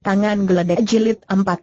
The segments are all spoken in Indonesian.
Tangan geledek jilid 14.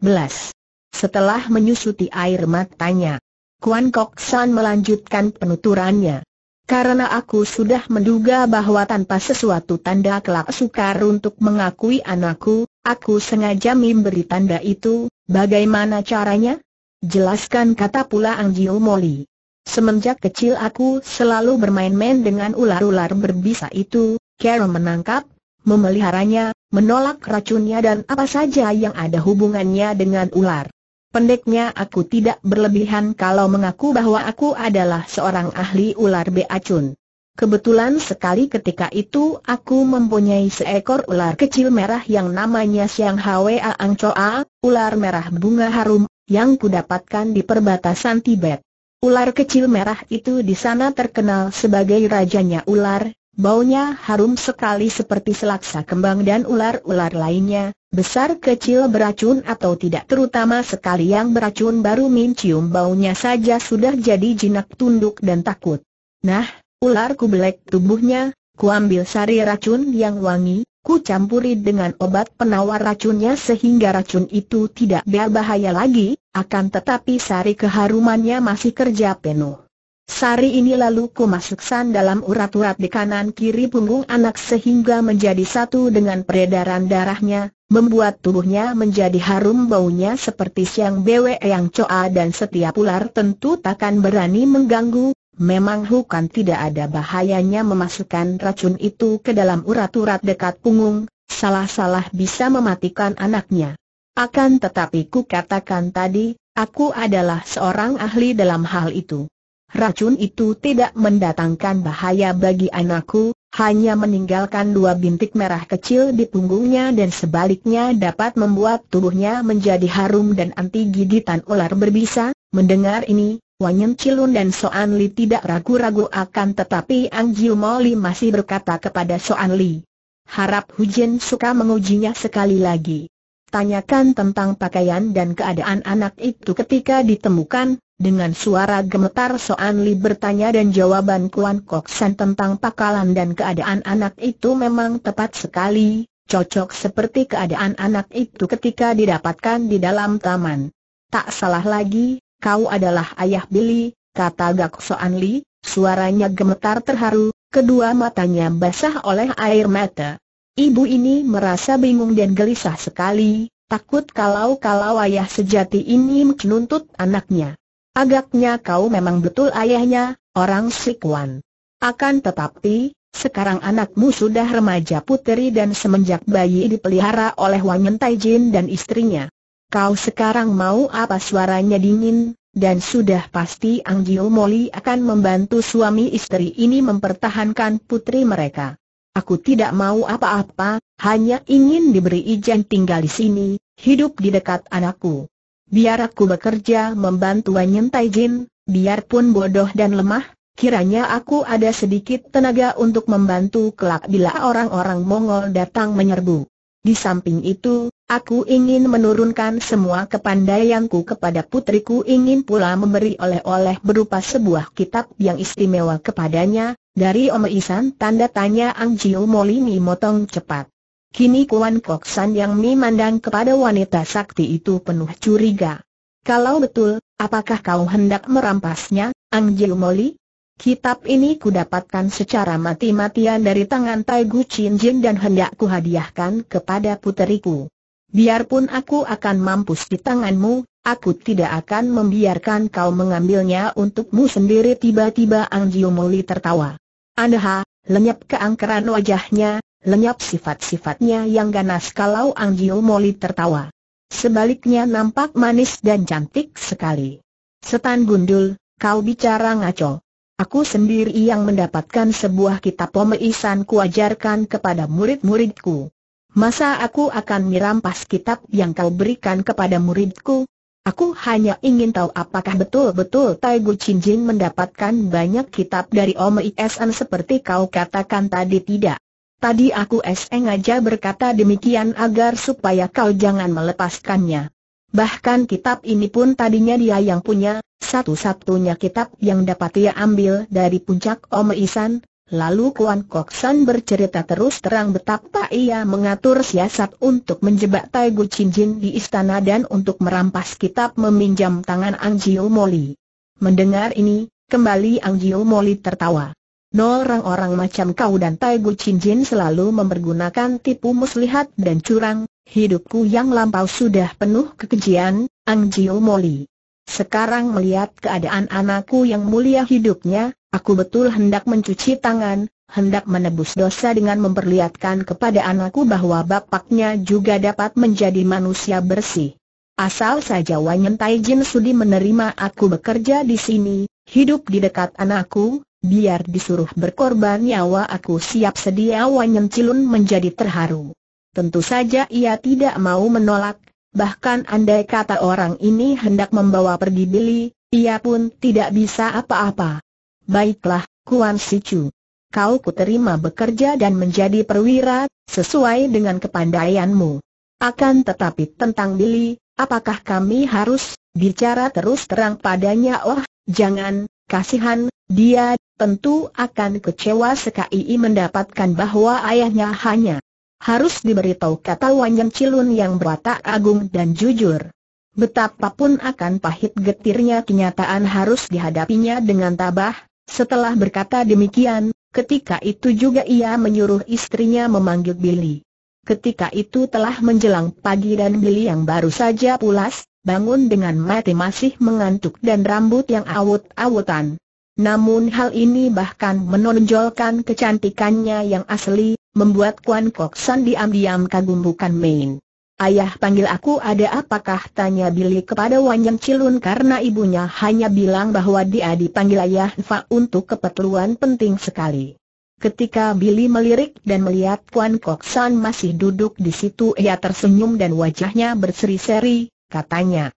Setelah menyusuti air matanya, Kuan Kok San melanjutkan penuturannya. Karena aku sudah menduga bahwa tanpa sesuatu tanda kelak sukar untuk mengakui anakku, aku sengaja memberi tanda itu, bagaimana caranya? Jelaskan kata pula Ang Jiu Moli. Semenjak kecil aku selalu bermain-main dengan ular-ular berbisa itu, Carol menangkap, memeliharanya, menolak racunnya dan apa saja yang ada hubungannya dengan ular. Pendeknya aku tidak berlebihan kalau mengaku bahwa aku adalah seorang ahli ular beacun. Kebetulan sekali ketika itu aku mempunyai seekor ular kecil merah yang namanya Siang Hwa Choa, ular merah bunga harum, yang kudapatkan di perbatasan Tibet. Ular kecil merah itu di sana terkenal sebagai rajanya ular, Baunya harum sekali seperti selaksa kembang dan ular-ular lainnya, besar kecil beracun atau tidak terutama sekali yang beracun baru mencium baunya saja sudah jadi jinak tunduk dan takut. Nah, ular kubelek tubuhnya, kuambil sari racun yang wangi, ku campuri dengan obat penawar racunnya sehingga racun itu tidak berbahaya lagi, akan tetapi sari keharumannya masih kerja penuh. Sari ini lalu ku masukkan dalam urat-urat di kanan kiri punggung anak sehingga menjadi satu dengan peredaran darahnya, membuat tubuhnya menjadi harum baunya seperti siang bewe yang coa dan setiap ular tentu takkan berani mengganggu, Memang bukan tidak ada bahayanya memasukkan racun itu ke dalam urat-urat dekat punggung, salah-salah bisa mematikan anaknya. Akan tetapi ku katakan tadi, aku adalah seorang ahli dalam hal itu racun itu tidak mendatangkan bahaya bagi anakku, hanya meninggalkan dua bintik merah kecil di punggungnya dan sebaliknya dapat membuat tubuhnya menjadi harum dan anti gigitan ular berbisa. Mendengar ini, Wanyen Cilun dan Soan Li tidak ragu-ragu akan tetapi Ang Jiu Moli masih berkata kepada Soan Li. Harap Jin suka mengujinya sekali lagi. Tanyakan tentang pakaian dan keadaan anak itu ketika ditemukan, dengan suara gemetar Soan Li bertanya dan jawaban Kuan Kok San tentang pakalan dan keadaan anak itu memang tepat sekali, cocok seperti keadaan anak itu ketika didapatkan di dalam taman. Tak salah lagi, kau adalah ayah Billy, kata Gak Soan Li, suaranya gemetar terharu, kedua matanya basah oleh air mata. Ibu ini merasa bingung dan gelisah sekali, takut kalau-kalau ayah sejati ini menuntut anaknya. Agaknya kau memang betul ayahnya, orang sikwan. Akan tetapi, sekarang anakmu sudah remaja puteri dan semenjak bayi dipelihara oleh Wang Taijin dan istrinya. Kau sekarang mau apa suaranya dingin, dan sudah pasti Ang Jiu Moli akan membantu suami istri ini mempertahankan putri mereka. Aku tidak mau apa-apa, hanya ingin diberi izin tinggal di sini, hidup di dekat anakku biar aku bekerja membantu nyentai jin, biarpun bodoh dan lemah, kiranya aku ada sedikit tenaga untuk membantu kelak bila orang-orang Mongol datang menyerbu. Di samping itu, aku ingin menurunkan semua kepandaianku kepada putriku ingin pula memberi oleh-oleh berupa sebuah kitab yang istimewa kepadanya, dari Om Isan tanda tanya Ang Jiu Molini motong cepat. Kini Kuan Kok San yang memandang kepada wanita sakti itu penuh curiga. Kalau betul, apakah kau hendak merampasnya, Ang Jiu Moli? Kitab ini ku dapatkan secara mati-matian dari tangan Tai Gu Chin Jin dan hendak ku hadiahkan kepada puteriku. Biarpun aku akan mampus di tanganmu, aku tidak akan membiarkan kau mengambilnya untukmu sendiri tiba-tiba Ang Jiu Moli tertawa. Anda ha, lenyap keangkeran wajahnya, lenyap sifat-sifatnya yang ganas kalau Anggio Moli tertawa. Sebaliknya nampak manis dan cantik sekali. Setan gundul, kau bicara ngaco. Aku sendiri yang mendapatkan sebuah kitab pemeisan kuajarkan kepada murid-muridku. Masa aku akan merampas kitab yang kau berikan kepada muridku? Aku hanya ingin tahu apakah betul-betul Tai Gu Chin Jin mendapatkan banyak kitab dari Om Isan seperti kau katakan tadi tidak. Tadi aku eseng aja berkata demikian agar supaya kau jangan melepaskannya. Bahkan kitab ini pun tadinya dia yang punya, satu-satunya kitab yang dapat ia ambil dari puncak Om Isan. Lalu Kuan Kok San bercerita terus terang betapa ia mengatur siasat untuk menjebak Tai Gu Chin Jin di istana dan untuk merampas kitab meminjam tangan Ang Jiu Moli. Mendengar ini, kembali Ang Jiu Moli tertawa. No orang-orang macam kau dan Tai Gu Chin Jin selalu mempergunakan tipu muslihat dan curang, hidupku yang lampau sudah penuh kekejian, Ang Jiu Moli. Sekarang melihat keadaan anakku yang mulia hidupnya, aku betul hendak mencuci tangan, hendak menebus dosa dengan memperlihatkan kepada anakku bahwa bapaknya juga dapat menjadi manusia bersih. Asal saja Wanyen Taijin sudi menerima aku bekerja di sini, hidup di dekat anakku, biar disuruh berkorban nyawa aku siap sedia Wanyen Cilun menjadi terharu. Tentu saja ia tidak mau menolak, bahkan andai kata orang ini hendak membawa pergi Billy, ia pun tidak bisa apa-apa. Baiklah, Kuan Sichu. Kau kuterima bekerja dan menjadi perwira, sesuai dengan kepandaianmu. Akan tetapi tentang Billy, apakah kami harus bicara terus terang padanya? Oh, jangan, kasihan, dia tentu akan kecewa sekali mendapatkan bahwa ayahnya hanya harus diberitahu kata Wanyang Cilun yang berwatak agung dan jujur. Betapapun akan pahit getirnya kenyataan harus dihadapinya dengan tabah, setelah berkata demikian, ketika itu juga ia menyuruh istrinya memanggil Billy. Ketika itu telah menjelang pagi dan Billy yang baru saja pulas, bangun dengan mati masih mengantuk dan rambut yang awut-awutan. Namun hal ini bahkan menonjolkan kecantikannya yang asli, membuat Kuan Kok San diam-diam kagum bukan main. Ayah panggil aku ada apakah tanya Billy kepada Wanyang Cilun karena ibunya hanya bilang bahwa dia dipanggil ayah Fa untuk keperluan penting sekali. Ketika Billy melirik dan melihat Kuan Kok San masih duduk di situ ia tersenyum dan wajahnya berseri-seri, katanya.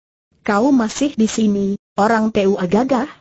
Kau masih di sini, orang tua gagah?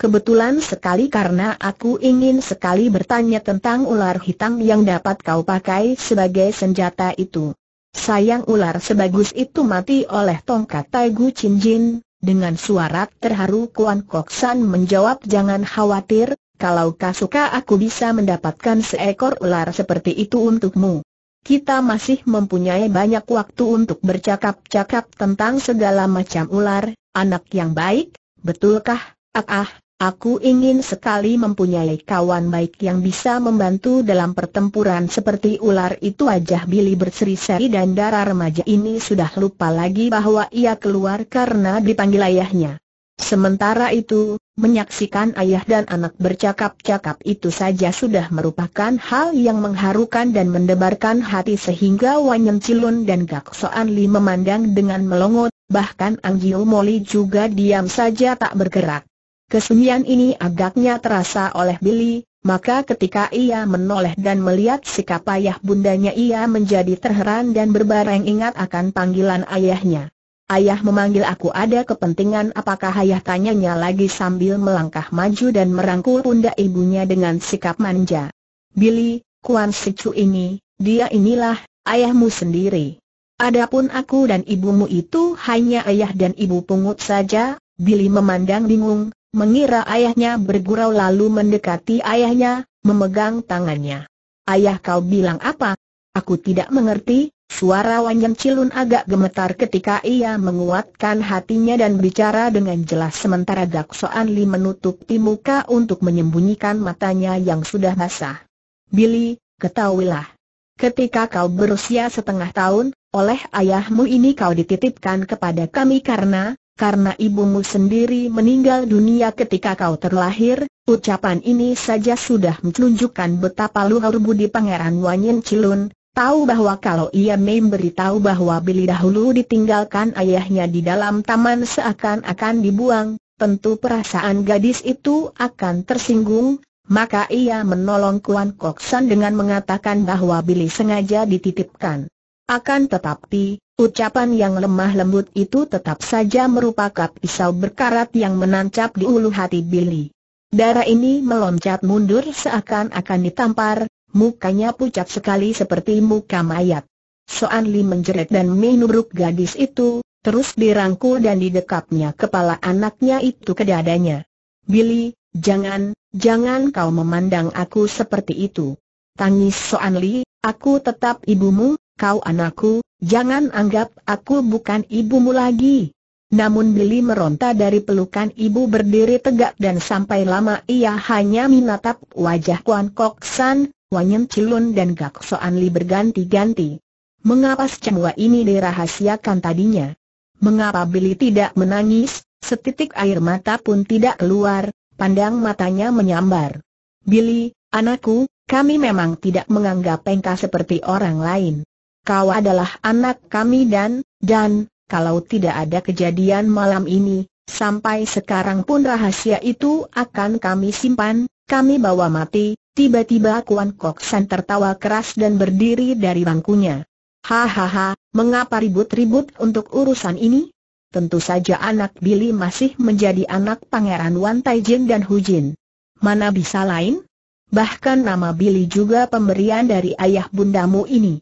Kebetulan sekali karena aku ingin sekali bertanya tentang ular hitam yang dapat kau pakai sebagai senjata itu. Sayang ular sebagus itu mati oleh tongkat Taigu Cinjin, dengan suara terharu Kuan Kok San menjawab jangan khawatir, kalau kau suka aku bisa mendapatkan seekor ular seperti itu untukmu. Kita masih mempunyai banyak waktu untuk bercakap-cakap tentang segala macam ular, anak yang baik, betulkah? Ah ah, Aku ingin sekali mempunyai kawan baik yang bisa membantu dalam pertempuran seperti ular itu wajah Billy berseri-seri dan darah remaja ini sudah lupa lagi bahwa ia keluar karena dipanggil ayahnya. Sementara itu, menyaksikan ayah dan anak bercakap-cakap itu saja sudah merupakan hal yang mengharukan dan mendebarkan hati sehingga Wanyan Cilun dan Gak Soan Li memandang dengan melongot, bahkan anggil Moli juga diam saja tak bergerak. Kesunyian ini agaknya terasa oleh Billy, maka ketika ia menoleh dan melihat sikap ayah bundanya ia menjadi terheran dan berbareng ingat akan panggilan ayahnya. Ayah memanggil aku ada kepentingan apakah ayah tanyanya lagi sambil melangkah maju dan merangkul pundak ibunya dengan sikap manja. Billy, Kuan Sicu ini, dia inilah, ayahmu sendiri. Adapun aku dan ibumu itu hanya ayah dan ibu pungut saja, Billy memandang bingung, Mengira ayahnya bergurau lalu mendekati ayahnya, memegang tangannya. Ayah kau bilang apa? Aku tidak mengerti, suara Wanyan Cilun agak gemetar ketika ia menguatkan hatinya dan bicara dengan jelas sementara Soan Li menutupi muka untuk menyembunyikan matanya yang sudah basah. Billy, ketahuilah. Ketika kau berusia setengah tahun, oleh ayahmu ini kau dititipkan kepada kami karena, karena ibumu sendiri meninggal dunia ketika kau terlahir, ucapan ini saja sudah menunjukkan betapa luhur budi pangeran Wanyin Cilun, tahu bahwa kalau ia memberitahu bahwa Billy dahulu ditinggalkan ayahnya di dalam taman seakan-akan dibuang, tentu perasaan gadis itu akan tersinggung, maka ia menolong Kuan Koksan dengan mengatakan bahwa Billy sengaja dititipkan. Akan tetapi, Ucapan yang lemah lembut itu tetap saja merupakan pisau berkarat yang menancap di ulu hati Billy. Darah ini meloncat mundur seakan-akan ditampar, mukanya pucat sekali seperti muka mayat. Soan Li menjerit dan menubruk gadis itu, terus dirangkul dan didekapnya kepala anaknya itu ke dadanya. Billy, jangan, jangan kau memandang aku seperti itu. Tangis Soan Li, aku tetap ibumu, Kau anakku, jangan anggap aku bukan ibumu lagi. Namun Billy meronta dari pelukan ibu berdiri tegak dan sampai lama ia hanya menatap wajah Kuan Kok San, Wanyen Cilun dan Gak Soan Li berganti-ganti. Mengapa semua ini dirahasiakan tadinya? Mengapa Billy tidak menangis, setitik air mata pun tidak keluar, pandang matanya menyambar. Billy, anakku, kami memang tidak menganggap engkau seperti orang lain kau adalah anak kami dan, dan, kalau tidak ada kejadian malam ini, sampai sekarang pun rahasia itu akan kami simpan, kami bawa mati, tiba-tiba Kuan Kok San tertawa keras dan berdiri dari bangkunya. Hahaha, mengapa ribut-ribut untuk urusan ini? Tentu saja anak Billy masih menjadi anak pangeran Wan Taijin dan Hu Jin. Mana bisa lain? Bahkan nama Billy juga pemberian dari ayah bundamu ini.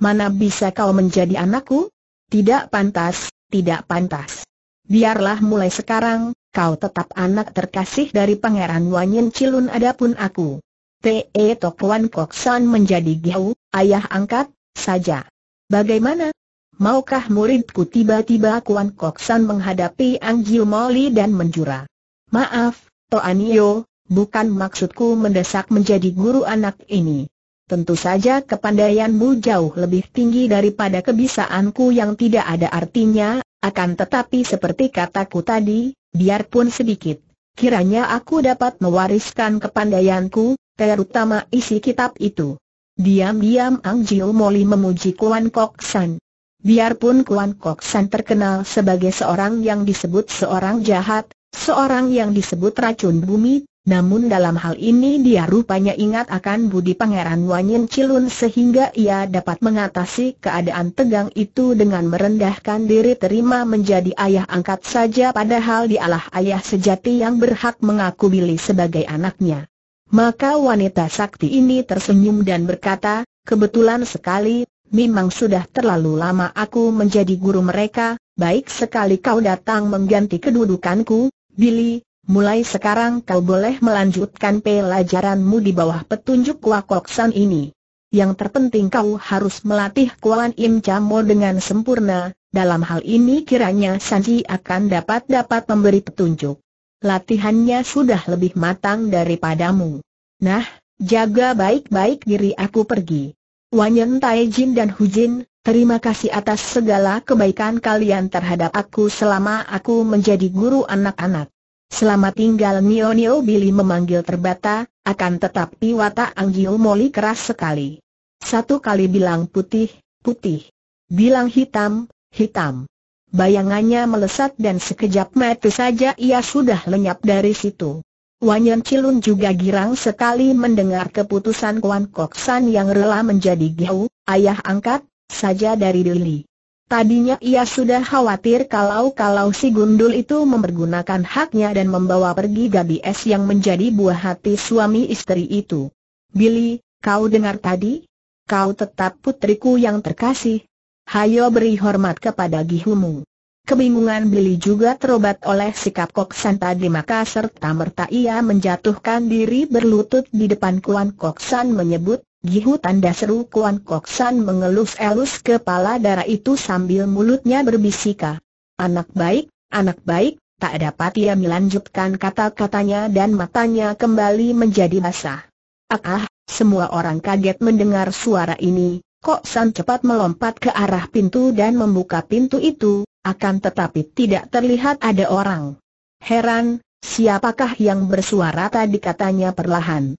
Mana bisa kau menjadi anakku? Tidak pantas, tidak pantas. Biarlah mulai sekarang, kau tetap anak terkasih dari Pangeran Wanyin Cilun adapun aku. Te e Tok Wan Kok menjadi Giau, ayah angkat, saja. Bagaimana? Maukah muridku tiba-tiba Kuan Kok menghadapi Ang Jiu Moli dan menjura? Maaf, Anio, bukan maksudku mendesak menjadi guru anak ini. Tentu saja kepandaianmu jauh lebih tinggi daripada kebisaanku yang tidak ada artinya, akan tetapi seperti kataku tadi, biarpun sedikit, kiranya aku dapat mewariskan kepandaianku, terutama isi kitab itu. Diam-diam Ang Jiu Moli memuji Kuan Kok San. Biarpun Kuan Kok San terkenal sebagai seorang yang disebut seorang jahat, seorang yang disebut racun bumi, namun dalam hal ini dia rupanya ingat akan budi pangeran Wanyin Cilun sehingga ia dapat mengatasi keadaan tegang itu dengan merendahkan diri terima menjadi ayah angkat saja padahal dialah ayah sejati yang berhak mengaku Billy sebagai anaknya. Maka wanita sakti ini tersenyum dan berkata, kebetulan sekali, memang sudah terlalu lama aku menjadi guru mereka, baik sekali kau datang mengganti kedudukanku, Billy, Mulai sekarang kau boleh melanjutkan pelajaranmu di bawah petunjuk Kuakoksan ini. Yang terpenting kau harus melatih Kuan Im Chamo dengan sempurna, dalam hal ini kiranya Sanji akan dapat-dapat memberi petunjuk. Latihannya sudah lebih matang daripadamu. Nah, jaga baik-baik diri aku pergi. Wanyun, Taijin dan Hujin, terima kasih atas segala kebaikan kalian terhadap aku selama aku menjadi guru anak-anak. Selamat tinggal Nio Nio Billy memanggil terbata, akan tetapi watak Anggio Moli keras sekali. Satu kali bilang putih, putih. Bilang hitam, hitam. Bayangannya melesat dan sekejap mati saja ia sudah lenyap dari situ. Wanyan Cilun juga girang sekali mendengar keputusan Kuan San yang rela menjadi Giau, ayah angkat, saja dari Lili. Tadinya ia sudah khawatir kalau-kalau si gundul itu mempergunakan haknya dan membawa pergi Gabi es yang menjadi buah hati suami istri itu. Billy, kau dengar tadi? Kau tetap putriku yang terkasih. Hayo beri hormat kepada Gihumu. Kebingungan Billy juga terobat oleh sikap Koksan tadi maka serta merta ia menjatuhkan diri berlutut di depan Kuan Kok menyebut, Gihu tanda seru Kuan Koksan mengelus-elus kepala darah itu sambil mulutnya berbisika. Anak baik, anak baik, tak dapat ia melanjutkan kata-katanya dan matanya kembali menjadi basah. Ah, ah, semua orang kaget mendengar suara ini, Koksan cepat melompat ke arah pintu dan membuka pintu itu, akan tetapi tidak terlihat ada orang. Heran, siapakah yang bersuara tadi katanya perlahan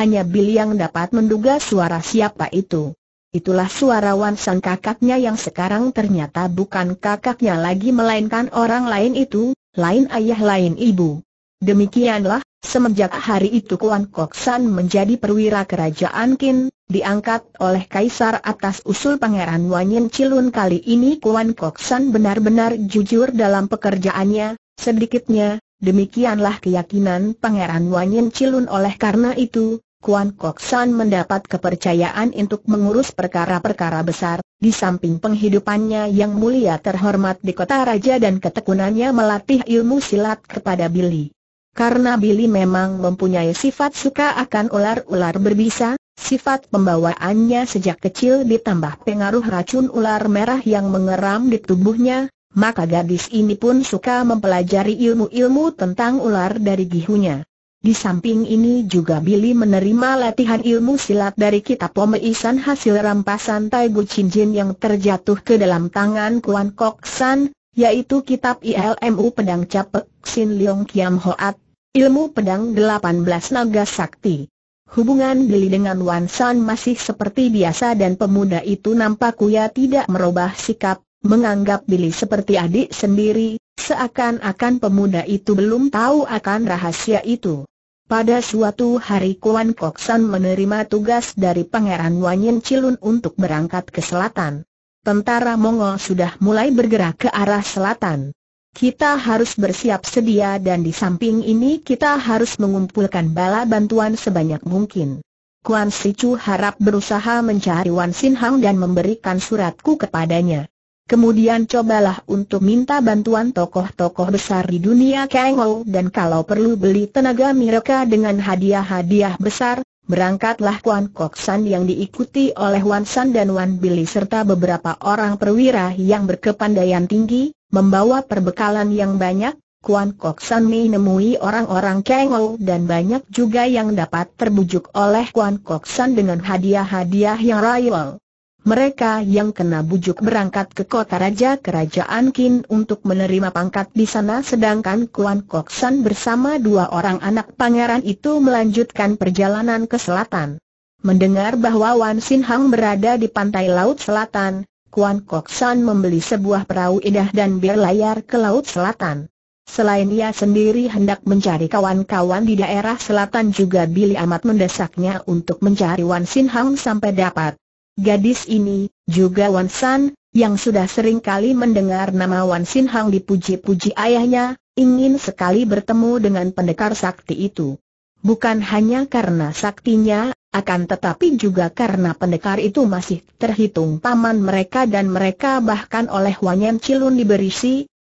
hanya Bil yang dapat menduga suara siapa itu. Itulah suara Wan Sang kakaknya yang sekarang ternyata bukan kakaknya lagi melainkan orang lain itu, lain ayah lain ibu. Demikianlah, semenjak hari itu Kuan Kok San menjadi perwira kerajaan Qin, diangkat oleh Kaisar atas usul Pangeran Wan Yin Cilun kali ini Kuan Kok San benar-benar jujur dalam pekerjaannya, sedikitnya, Demikianlah keyakinan Pangeran Wanyin Cilun oleh karena itu, Kuan Kok San mendapat kepercayaan untuk mengurus perkara-perkara besar, di samping penghidupannya yang mulia terhormat di kota raja dan ketekunannya melatih ilmu silat kepada Billy. Karena Billy memang mempunyai sifat suka akan ular-ular berbisa, sifat pembawaannya sejak kecil ditambah pengaruh racun ular merah yang mengeram di tubuhnya, maka gadis ini pun suka mempelajari ilmu-ilmu tentang ular dari gihunya. Di samping ini juga Billy menerima latihan ilmu silat dari kitab pemeisan hasil rampasan Tai Bu Chin Jin yang terjatuh ke dalam tangan Kuan Kok San, yaitu kitab ILMU Pedang Capek Sin Leong Kiam Hoat, Ilmu Pedang 18 Naga Sakti. Hubungan Billy dengan Wan San masih seperti biasa dan pemuda itu nampak kuya tidak merubah sikap, menganggap Billy seperti adik sendiri, seakan-akan pemuda itu belum tahu akan rahasia itu. Pada suatu hari Kuan Koksan menerima tugas dari Pangeran Wanyin Cilun untuk berangkat ke selatan. Tentara Mongol sudah mulai bergerak ke arah selatan. Kita harus bersiap sedia dan di samping ini kita harus mengumpulkan bala bantuan sebanyak mungkin. Kuan Sichu harap berusaha mencari Wan Sin Hang dan memberikan suratku kepadanya. Kemudian cobalah untuk minta bantuan tokoh-tokoh besar di dunia Kangou dan kalau perlu beli tenaga mereka dengan hadiah-hadiah besar, berangkatlah Kuan Kok San yang diikuti oleh Wan San dan Wan Billy serta beberapa orang perwira yang berkepandaian tinggi, membawa perbekalan yang banyak, Kuan Kok San menemui orang-orang Kangou dan banyak juga yang dapat terbujuk oleh Kuan Kok San dengan hadiah-hadiah yang royal. Mereka yang kena bujuk berangkat ke kota raja kerajaan Qin untuk menerima pangkat di sana sedangkan Kuan Kok San bersama dua orang anak pangeran itu melanjutkan perjalanan ke selatan. Mendengar bahwa Wan Sin Hang berada di pantai laut selatan, Kuan Kok San membeli sebuah perahu indah dan berlayar ke laut selatan. Selain ia sendiri hendak mencari kawan-kawan di daerah selatan juga Billy amat mendesaknya untuk mencari Wan Sin Hang sampai dapat. Gadis ini, juga Wan San, yang sudah sering kali mendengar nama Wan Sin Hang dipuji-puji ayahnya, ingin sekali bertemu dengan pendekar sakti itu. Bukan hanya karena saktinya, akan tetapi juga karena pendekar itu masih terhitung paman mereka dan mereka bahkan oleh Wan Yen Cilun diberi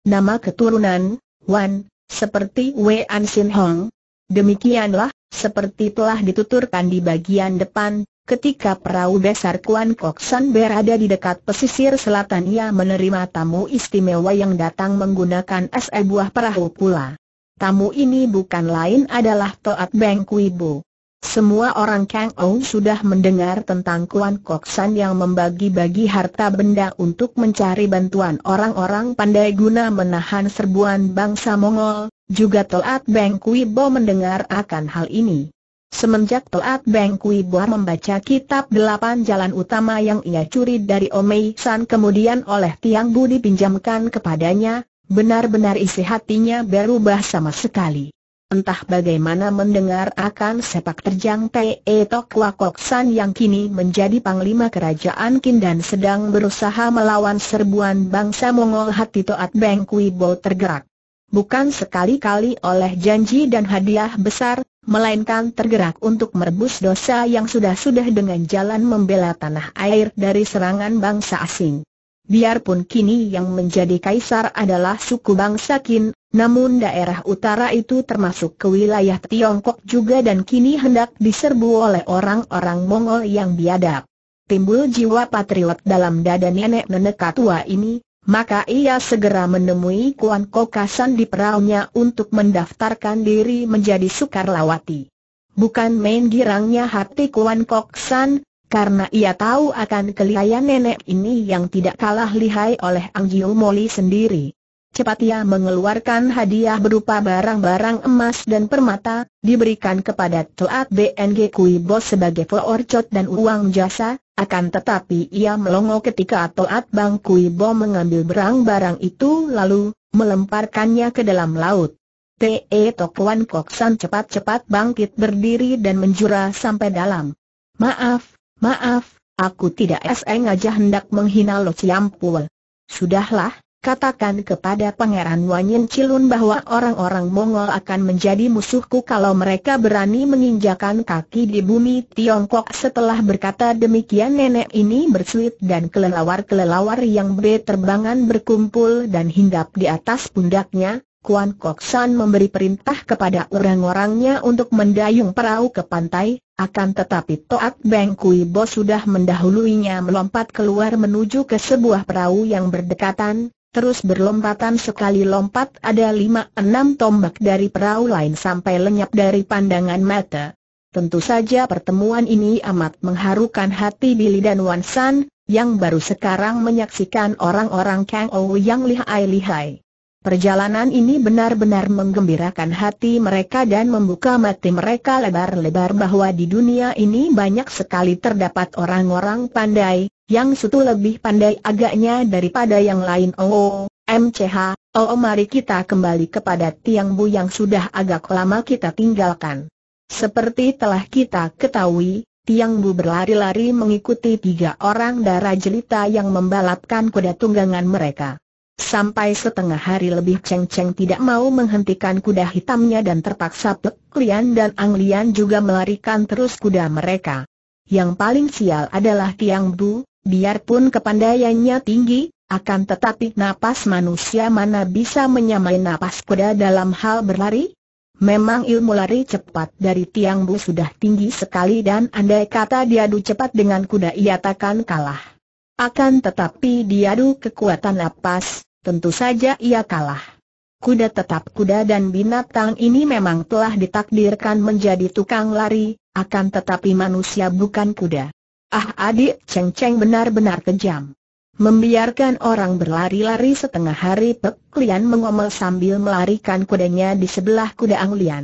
nama keturunan, Wan, seperti Wan Sin Hong. Demikianlah, seperti telah dituturkan di bagian depan, Ketika perahu besar Kuan Kok San berada di dekat pesisir selatan ia menerima tamu istimewa yang datang menggunakan buah perahu pula. Tamu ini bukan lain adalah Toat Beng Kui Bu. Semua orang Kang Ou sudah mendengar tentang Kuan Kok San yang membagi-bagi harta benda untuk mencari bantuan orang-orang pandai guna menahan serbuan bangsa Mongol, juga Toat Beng Kui Bo mendengar akan hal ini. Semenjak Toat Beng Kui membaca kitab delapan jalan utama yang ia curi dari Omei San kemudian oleh Tiang Bu dipinjamkan kepadanya, benar-benar isi hatinya berubah sama sekali. Entah bagaimana mendengar akan sepak terjang T.E. E Tok Wakok San yang kini menjadi panglima kerajaan Qin dan sedang berusaha melawan serbuan bangsa Mongol hati Toat Beng Kui Bo tergerak bukan sekali-kali oleh janji dan hadiah besar, melainkan tergerak untuk merebus dosa yang sudah-sudah dengan jalan membela tanah air dari serangan bangsa asing. Biarpun kini yang menjadi kaisar adalah suku bangsa Qin, namun daerah utara itu termasuk ke wilayah Tiongkok juga dan kini hendak diserbu oleh orang-orang Mongol yang biadab. Timbul jiwa patriot dalam dada nenek-nenek tua ini, maka ia segera menemui Kuan Kokasan di peraunya untuk mendaftarkan diri menjadi sukarlawati. Bukan main girangnya hati Kuan Koksan, karena ia tahu akan kelihayan nenek ini yang tidak kalah lihai oleh Anggio Moli sendiri. Cepat ia mengeluarkan hadiah berupa barang-barang emas dan permata, diberikan kepada Toat BNG Kui Bos sebagai poorcot dan uang jasa, akan tetapi ia melongo ketika Toat Bang Kui Bo mengambil barang-barang itu lalu melemparkannya ke dalam laut. Te Tokuan san cepat-cepat bangkit berdiri dan menjura sampai dalam. Maaf, maaf, aku tidak eseng aja hendak menghina Lo Ciampul. Sudahlah, Katakan kepada Pangeran Wanyin Cilun bahwa orang-orang Mongol akan menjadi musuhku kalau mereka berani menginjakan kaki di bumi Tiongkok Setelah berkata demikian nenek ini bersuit dan kelelawar-kelelawar yang berterbangan berkumpul dan hinggap di atas pundaknya Kuan Kok San memberi perintah kepada orang-orangnya untuk mendayung perahu ke pantai akan tetapi Toat Beng Kui Bo sudah mendahuluinya melompat keluar menuju ke sebuah perahu yang berdekatan terus berlompatan sekali lompat ada lima enam tombak dari perahu lain sampai lenyap dari pandangan mata. Tentu saja pertemuan ini amat mengharukan hati Billy dan Wan San, yang baru sekarang menyaksikan orang-orang Kang Ou yang lihai-lihai. Perjalanan ini benar-benar menggembirakan hati mereka dan membuka mati mereka lebar-lebar bahwa di dunia ini banyak sekali terdapat orang-orang pandai, yang satu lebih pandai agaknya daripada yang lain Oh, MCH, oh mari kita kembali kepada Tiang Bu yang sudah agak lama kita tinggalkan Seperti telah kita ketahui, Tiang Bu berlari-lari mengikuti tiga orang darah jelita yang membalapkan kuda tunggangan mereka Sampai setengah hari lebih Cheng Cheng tidak mau menghentikan kuda hitamnya dan terpaksa Pek Lian dan Ang Lian juga melarikan terus kuda mereka. Yang paling sial adalah Tiang Bu, Biarpun kepandaiannya tinggi, akan tetapi napas manusia mana bisa menyamai napas kuda dalam hal berlari? Memang ilmu lari cepat dari Tiang Bu sudah tinggi sekali dan andai kata diadu cepat dengan kuda ia takkan kalah. Akan tetapi diadu kekuatan napas, tentu saja ia kalah. Kuda tetap kuda dan binatang ini memang telah ditakdirkan menjadi tukang lari, akan tetapi manusia bukan kuda. Ah adik Cheng Cheng benar-benar kejam. Membiarkan orang berlari-lari setengah hari Pek Lian mengomel sambil melarikan kudanya di sebelah kuda Ang Lian.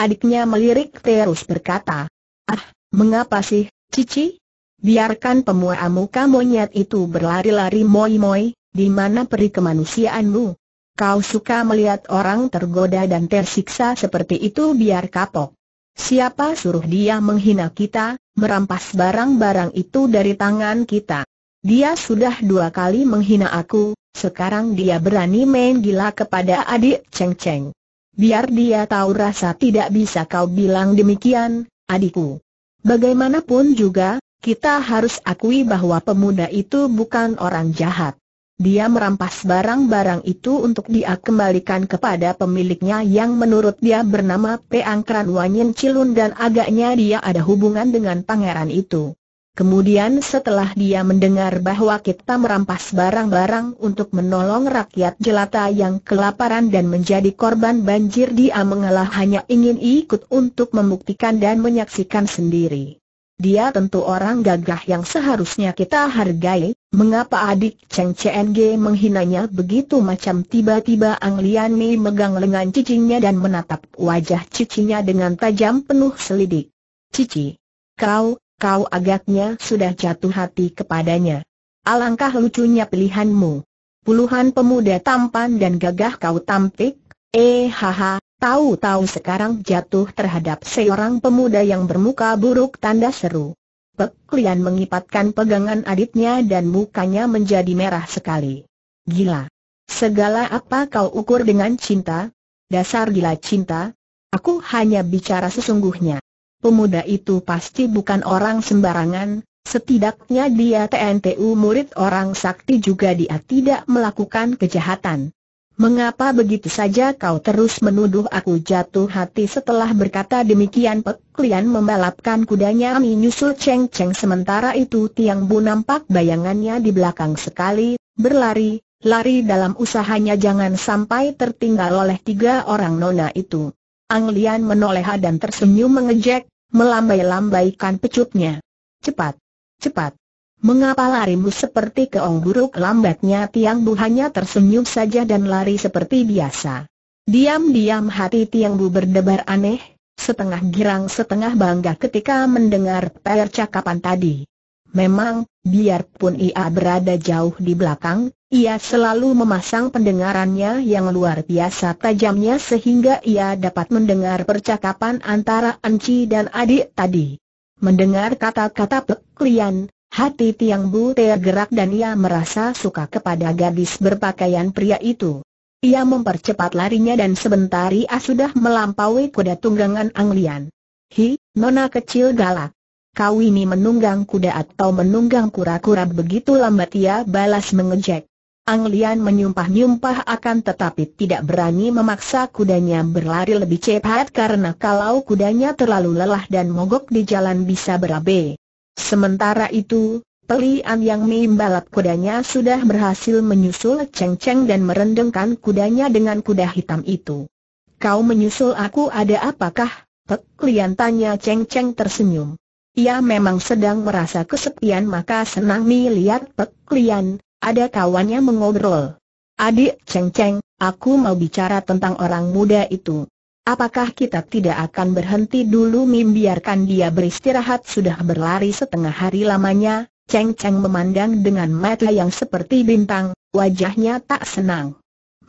Adiknya melirik terus berkata, Ah, mengapa sih, Cici? Biarkan pemua muka monyet itu berlari-lari moi-moi, di mana peri kemanusiaanmu? Kau suka melihat orang tergoda dan tersiksa seperti itu biar kapok. Siapa suruh dia menghina kita, merampas barang-barang itu dari tangan kita? Dia sudah dua kali menghina aku, sekarang dia berani main gila kepada adik Cheng Cheng. Biar dia tahu rasa tidak bisa kau bilang demikian, adikku. Bagaimanapun juga, kita harus akui bahwa pemuda itu bukan orang jahat. Dia merampas barang-barang itu untuk dia kembalikan kepada pemiliknya yang menurut dia bernama Peang Kran Wanyin Cilun dan agaknya dia ada hubungan dengan pangeran itu. Kemudian setelah dia mendengar bahwa kita merampas barang-barang untuk menolong rakyat jelata yang kelaparan dan menjadi korban banjir dia mengalah hanya ingin ikut untuk membuktikan dan menyaksikan sendiri. Dia tentu orang gagah yang seharusnya kita hargai, mengapa adik Cheng Cheng menghinanya begitu macam tiba-tiba Ang Lian Mi megang lengan cicinya dan menatap wajah cicinya dengan tajam penuh selidik. Cici, kau, kau agaknya sudah jatuh hati kepadanya. Alangkah lucunya pilihanmu. Puluhan pemuda tampan dan gagah kau tampik, eh haha, Tahu-tahu sekarang jatuh terhadap seorang pemuda yang bermuka buruk tanda seru. Pek Lian mengipatkan pegangan adiknya dan mukanya menjadi merah sekali. Gila. Segala apa kau ukur dengan cinta? Dasar gila cinta. Aku hanya bicara sesungguhnya. Pemuda itu pasti bukan orang sembarangan, setidaknya dia TNTU murid orang sakti juga dia tidak melakukan kejahatan. Mengapa begitu saja kau terus menuduh aku jatuh hati setelah berkata demikian Pek Lian membalapkan kudanya menyusul Cheng Cheng sementara itu Tiang Bu nampak bayangannya di belakang sekali, berlari, lari dalam usahanya jangan sampai tertinggal oleh tiga orang nona itu. Ang Lian menoleh dan tersenyum mengejek, melambai-lambaikan pecutnya. Cepat, cepat, Mengapa larimu seperti keong buruk lambatnya Tiang Bu hanya tersenyum saja dan lari seperti biasa. Diam-diam hati Tiang Bu berdebar aneh, setengah girang setengah bangga ketika mendengar percakapan tadi. Memang, biarpun ia berada jauh di belakang, ia selalu memasang pendengarannya yang luar biasa tajamnya sehingga ia dapat mendengar percakapan antara Anci dan adik tadi. Mendengar kata-kata Pek Hati Tiang Bu tergerak dan ia merasa suka kepada gadis berpakaian pria itu. Ia mempercepat larinya dan sebentar ia sudah melampaui kuda tunggangan Anglian. Hi, nona kecil galak. Kau ini menunggang kuda atau menunggang kura-kura begitu lambat ia balas mengejek. Anglian menyumpah-nyumpah akan tetapi tidak berani memaksa kudanya berlari lebih cepat karena kalau kudanya terlalu lelah dan mogok di jalan bisa berabe. Sementara itu, An yang membalap kudanya sudah berhasil menyusul Cheng Cheng dan merendengkan kudanya dengan kuda hitam itu. Kau menyusul aku ada apakah? Lian tanya Cheng Cheng tersenyum. Ia memang sedang merasa kesepian maka senang melihat Lian, ada kawannya mengobrol. Adik Cheng Cheng, aku mau bicara tentang orang muda itu. Apakah kita tidak akan berhenti dulu membiarkan dia beristirahat sudah berlari setengah hari lamanya? Cheng Cheng memandang dengan mata yang seperti bintang, wajahnya tak senang.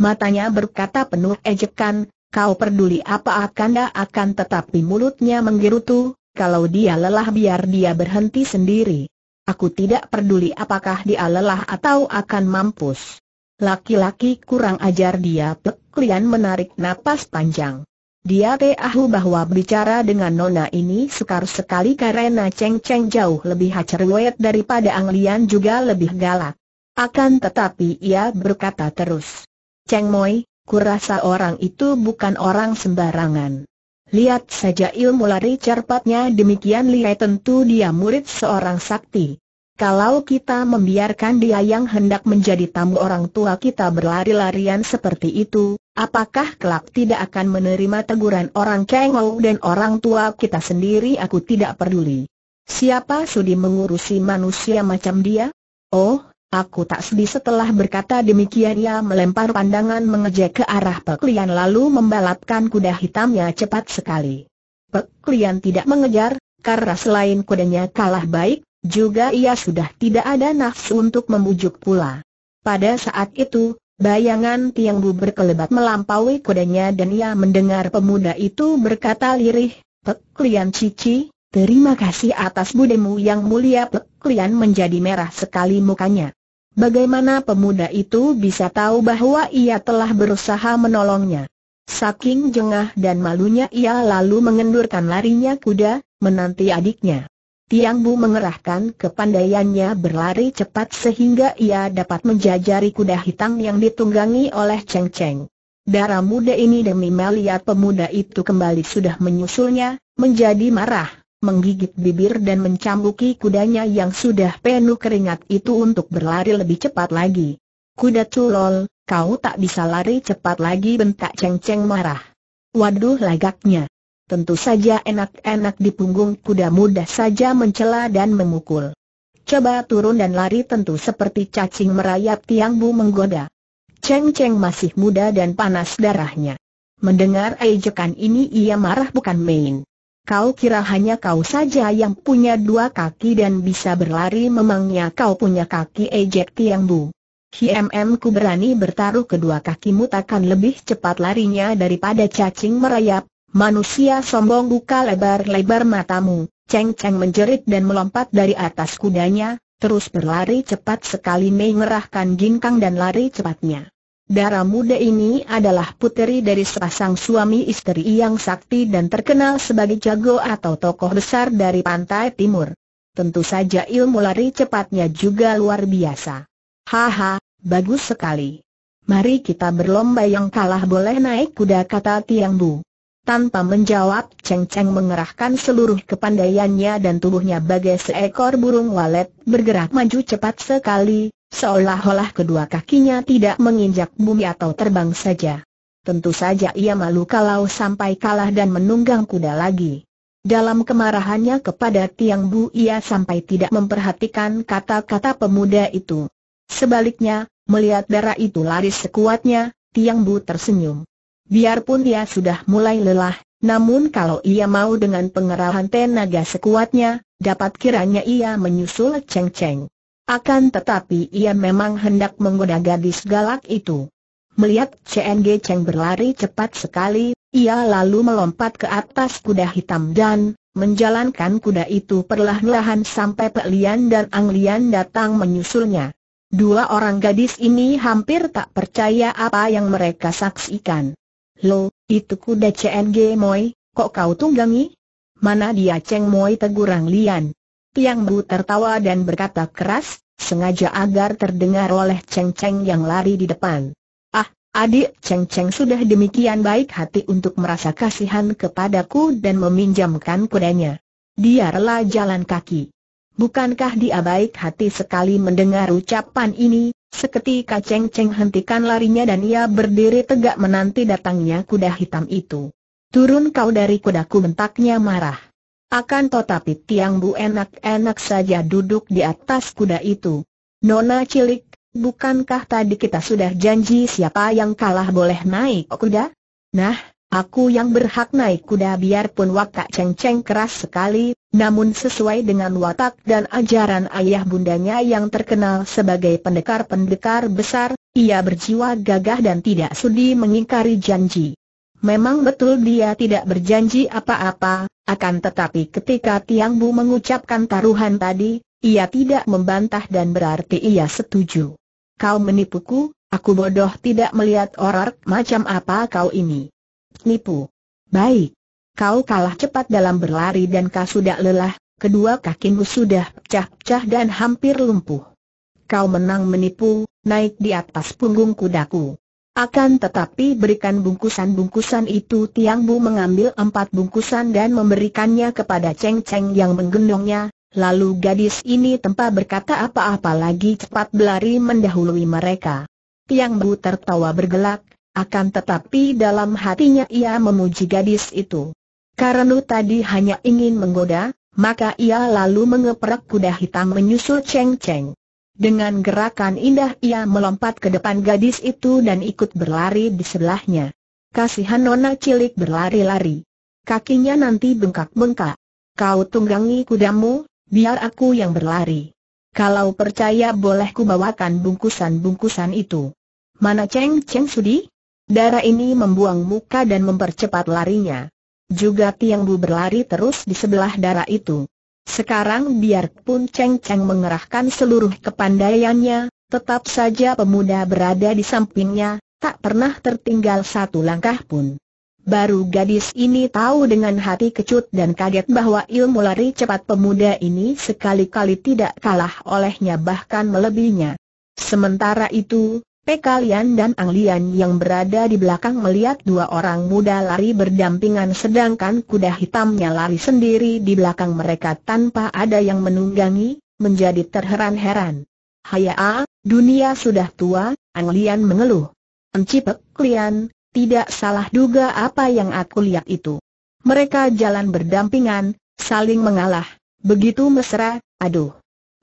Matanya berkata penuh ejekan, kau peduli apa akan dah akan tetapi mulutnya menggerutu, kalau dia lelah biar dia berhenti sendiri. Aku tidak peduli apakah dia lelah atau akan mampus. Laki-laki kurang ajar dia Pek Lian menarik napas panjang. Dia tahu bahwa bicara dengan Nona ini sukar sekali karena Cheng Cheng jauh lebih hacerwet daripada Ang Lian juga lebih galak. Akan tetapi ia berkata terus, Cheng Moi, kurasa orang itu bukan orang sembarangan. Lihat saja ilmu lari cepatnya demikian lihat tentu dia murid seorang sakti. Kalau kita membiarkan dia yang hendak menjadi tamu orang tua kita berlari-larian seperti itu, apakah kelak tidak akan menerima teguran orang kengau dan orang tua kita sendiri aku tidak peduli. Siapa sudi mengurusi manusia macam dia? Oh, aku tak sedih setelah berkata demikian ia melempar pandangan mengejek ke arah Peklian lalu membalapkan kuda hitamnya cepat sekali. Peklian tidak mengejar, karena selain kudanya kalah baik, juga ia sudah tidak ada nafsu untuk membujuk pula. Pada saat itu, bayangan Tiang Bu berkelebat melampaui kudanya dan ia mendengar pemuda itu berkata lirih, Pek Lian Cici, terima kasih atas budemu yang mulia Pek Lian menjadi merah sekali mukanya. Bagaimana pemuda itu bisa tahu bahwa ia telah berusaha menolongnya? Saking jengah dan malunya ia lalu mengendurkan larinya kuda, menanti adiknya. Tiang Bu mengerahkan kepandaiannya berlari cepat sehingga ia dapat menjajari kuda hitam yang ditunggangi oleh Cheng Cheng. Darah muda ini demi melihat pemuda itu kembali sudah menyusulnya, menjadi marah, menggigit bibir dan mencambuki kudanya yang sudah penuh keringat itu untuk berlari lebih cepat lagi. Kuda culol, kau tak bisa lari cepat lagi bentak Cheng Cheng marah. Waduh lagaknya tentu saja enak-enak di punggung kuda mudah saja mencela dan memukul. Coba turun dan lari tentu seperti cacing merayap tiang bu menggoda. Cheng Cheng masih muda dan panas darahnya. Mendengar ejekan ini ia marah bukan main. Kau kira hanya kau saja yang punya dua kaki dan bisa berlari memangnya kau punya kaki ejek tiang bu. HMM ku berani bertaruh kedua kakimu takkan lebih cepat larinya daripada cacing merayap, Manusia sombong buka lebar-lebar matamu, Cheng Cheng menjerit dan melompat dari atas kudanya, terus berlari cepat sekali Mei ngerahkan ginkang dan lari cepatnya. Darah muda ini adalah puteri dari sepasang suami istri yang sakti dan terkenal sebagai jago atau tokoh besar dari pantai timur. Tentu saja ilmu lari cepatnya juga luar biasa. Haha, bagus sekali. Mari kita berlomba yang kalah boleh naik kuda kata Tiang Bu. Tanpa menjawab, Cheng Cheng mengerahkan seluruh kepandaiannya dan tubuhnya bagai seekor burung walet, bergerak maju cepat sekali, seolah-olah kedua kakinya tidak menginjak bumi atau terbang saja. Tentu saja ia malu kalau sampai kalah dan menunggang kuda lagi. Dalam kemarahannya kepada Tiang Bu ia sampai tidak memperhatikan kata-kata pemuda itu. Sebaliknya, melihat darah itu laris sekuatnya, Tiang Bu tersenyum. Biarpun dia sudah mulai lelah, namun kalau ia mau dengan pengerahan tenaga sekuatnya, dapat kiranya ia menyusul Cheng Cheng. Akan tetapi ia memang hendak menggoda gadis galak itu. Melihat CNG Cheng berlari cepat sekali, ia lalu melompat ke atas kuda hitam dan menjalankan kuda itu perlahan-lahan sampai Pek Lian dan Ang Lian datang menyusulnya. Dua orang gadis ini hampir tak percaya apa yang mereka saksikan. Lo, itu kuda CNG Moi, kok kau tunggangi? Mana dia ceng Moi tegurang Lian? Tiang Bu tertawa dan berkata keras, sengaja agar terdengar oleh Cheng Cheng yang lari di depan. Ah, adik Cheng Cheng sudah demikian baik hati untuk merasa kasihan kepadaku dan meminjamkan kudanya. Dia rela jalan kaki. Bukankah dia baik hati sekali mendengar ucapan ini, Seketika Cheng Cheng hentikan larinya dan ia berdiri tegak menanti datangnya kuda hitam itu. Turun kau dari kudaku bentaknya marah. Akan tetapi Tiang Bu enak-enak saja duduk di atas kuda itu. Nona cilik, bukankah tadi kita sudah janji siapa yang kalah boleh naik kuda? Nah, Aku yang berhak naik kuda biarpun watak ceng-ceng keras sekali, namun sesuai dengan watak dan ajaran ayah bundanya yang terkenal sebagai pendekar-pendekar besar, ia berjiwa gagah dan tidak sudi mengingkari janji. Memang betul dia tidak berjanji apa-apa, akan tetapi ketika Tiang Bu mengucapkan taruhan tadi, ia tidak membantah dan berarti ia setuju. Kau menipuku, aku bodoh tidak melihat orang macam apa kau ini. Nipu. Baik. Kau kalah cepat dalam berlari dan kau sudah lelah, kedua kakimu sudah pecah-pecah dan hampir lumpuh. Kau menang menipu, naik di atas punggung kudaku. Akan tetapi berikan bungkusan-bungkusan itu Tiang Bu mengambil empat bungkusan dan memberikannya kepada Cheng Cheng yang menggendongnya, lalu gadis ini tanpa berkata apa-apa lagi cepat berlari mendahului mereka. Tiang Bu tertawa bergelak, akan tetapi dalam hatinya ia memuji gadis itu. Karena tadi hanya ingin menggoda, maka ia lalu mengeprek kuda hitam menyusul Cheng Cheng. Dengan gerakan indah ia melompat ke depan gadis itu dan ikut berlari di sebelahnya. Kasihan nona cilik berlari-lari. Kakinya nanti bengkak-bengkak. Kau tunggangi kudamu, biar aku yang berlari. Kalau percaya boleh ku bawakan bungkusan-bungkusan itu. Mana Cheng Cheng sudi? Darah ini membuang muka dan mempercepat larinya. Juga Tiang Bu berlari terus di sebelah darah itu. Sekarang biarpun Cheng Cheng mengerahkan seluruh kepandaiannya, tetap saja pemuda berada di sampingnya, tak pernah tertinggal satu langkah pun. Baru gadis ini tahu dengan hati kecut dan kaget bahwa ilmu lari cepat pemuda ini sekali-kali tidak kalah olehnya bahkan melebihinya. Sementara itu, Pekalian dan Anglian yang berada di belakang melihat dua orang muda lari berdampingan sedangkan kuda hitamnya lari sendiri di belakang mereka tanpa ada yang menunggangi, menjadi terheran-heran. Hayaa, dunia sudah tua, Anglian mengeluh. Enci kalian, tidak salah duga apa yang aku lihat itu. Mereka jalan berdampingan, saling mengalah, begitu mesra, aduh.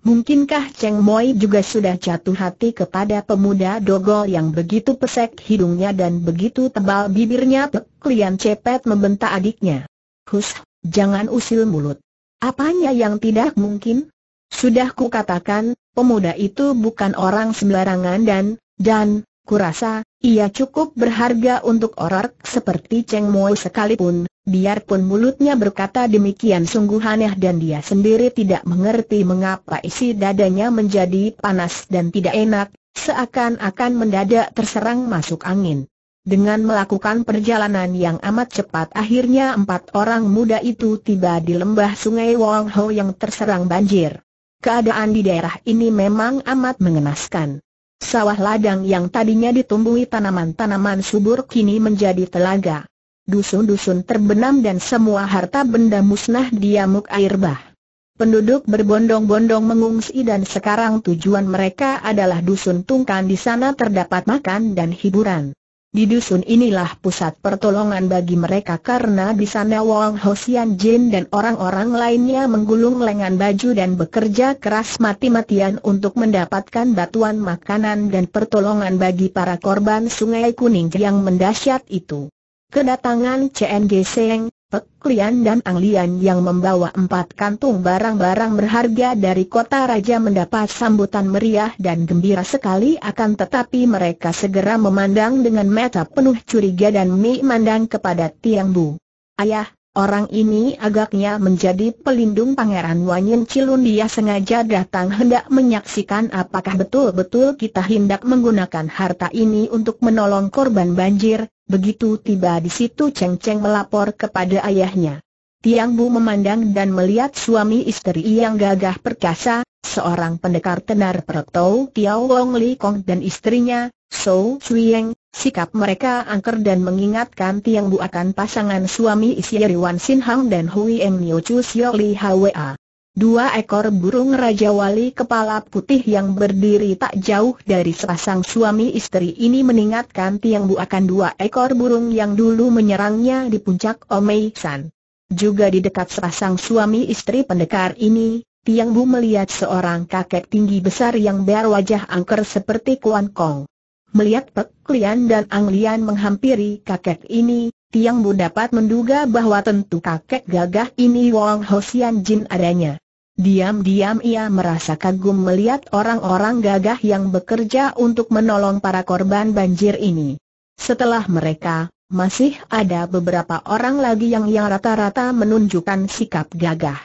Mungkinkah Cheng Moi juga sudah jatuh hati kepada pemuda dogol yang begitu pesek hidungnya dan begitu tebal bibirnya? Klien cepet membentak adiknya. Hus, jangan usil mulut. Apanya yang tidak mungkin? Sudah ku katakan, pemuda itu bukan orang sembarangan dan, dan, kurasa, ia cukup berharga untuk orang seperti Cheng Moi sekalipun, biarpun mulutnya berkata demikian sungguh aneh dan dia sendiri tidak mengerti mengapa isi dadanya menjadi panas dan tidak enak, seakan-akan mendadak terserang masuk angin. Dengan melakukan perjalanan yang amat cepat akhirnya empat orang muda itu tiba di lembah sungai Wong Ho yang terserang banjir. Keadaan di daerah ini memang amat mengenaskan. Sawah ladang yang tadinya ditumbuhi tanaman-tanaman subur kini menjadi telaga. Dusun-dusun terbenam dan semua harta benda musnah diamuk air bah. Penduduk berbondong-bondong mengungsi dan sekarang tujuan mereka adalah dusun Tungkan di sana terdapat makan dan hiburan. Di dusun inilah pusat pertolongan bagi mereka karena di sana Wang Hosian Jin dan orang-orang lainnya menggulung lengan baju dan bekerja keras mati-matian untuk mendapatkan batuan makanan dan pertolongan bagi para korban Sungai Kuning yang mendasyat itu. Kedatangan CNG Seng, Pek Lian dan Ang Lian yang membawa empat kantung barang-barang berharga dari kota raja mendapat sambutan meriah dan gembira sekali akan tetapi mereka segera memandang dengan mata penuh curiga dan memandang kepada Tiang Bu. Ayah, orang ini agaknya menjadi pelindung pangeran Wanyin Cilun dia sengaja datang hendak menyaksikan apakah betul-betul kita hendak menggunakan harta ini untuk menolong korban banjir, Begitu tiba di situ Cheng Cheng melapor kepada ayahnya. Tiang Bu memandang dan melihat suami istri yang gagah perkasa, seorang pendekar tenar tau Tiao Wong Li Kong dan istrinya, so Sou Chuyeng, sikap mereka angker dan mengingatkan Tiang Bu akan pasangan suami istri Wan Sin Hang dan Hui Eng Niu Chu Siok Li Hwa. Dua ekor burung Raja Wali kepala putih yang berdiri tak jauh dari sepasang suami istri ini mengingatkan Tiang Bu akan dua ekor burung yang dulu menyerangnya di puncak Omei San. Juga di dekat sepasang suami istri pendekar ini, Tiang Bu melihat seorang kakek tinggi besar yang berwajah angker seperti Kuan Kong. Melihat Pek Lian dan Ang Lian menghampiri kakek ini, Tiang Bu dapat menduga bahwa tentu kakek gagah ini Wong Sian Jin adanya. Diam-diam ia merasa kagum melihat orang-orang gagah yang bekerja untuk menolong para korban banjir ini. Setelah mereka, masih ada beberapa orang lagi yang yang rata-rata menunjukkan sikap gagah.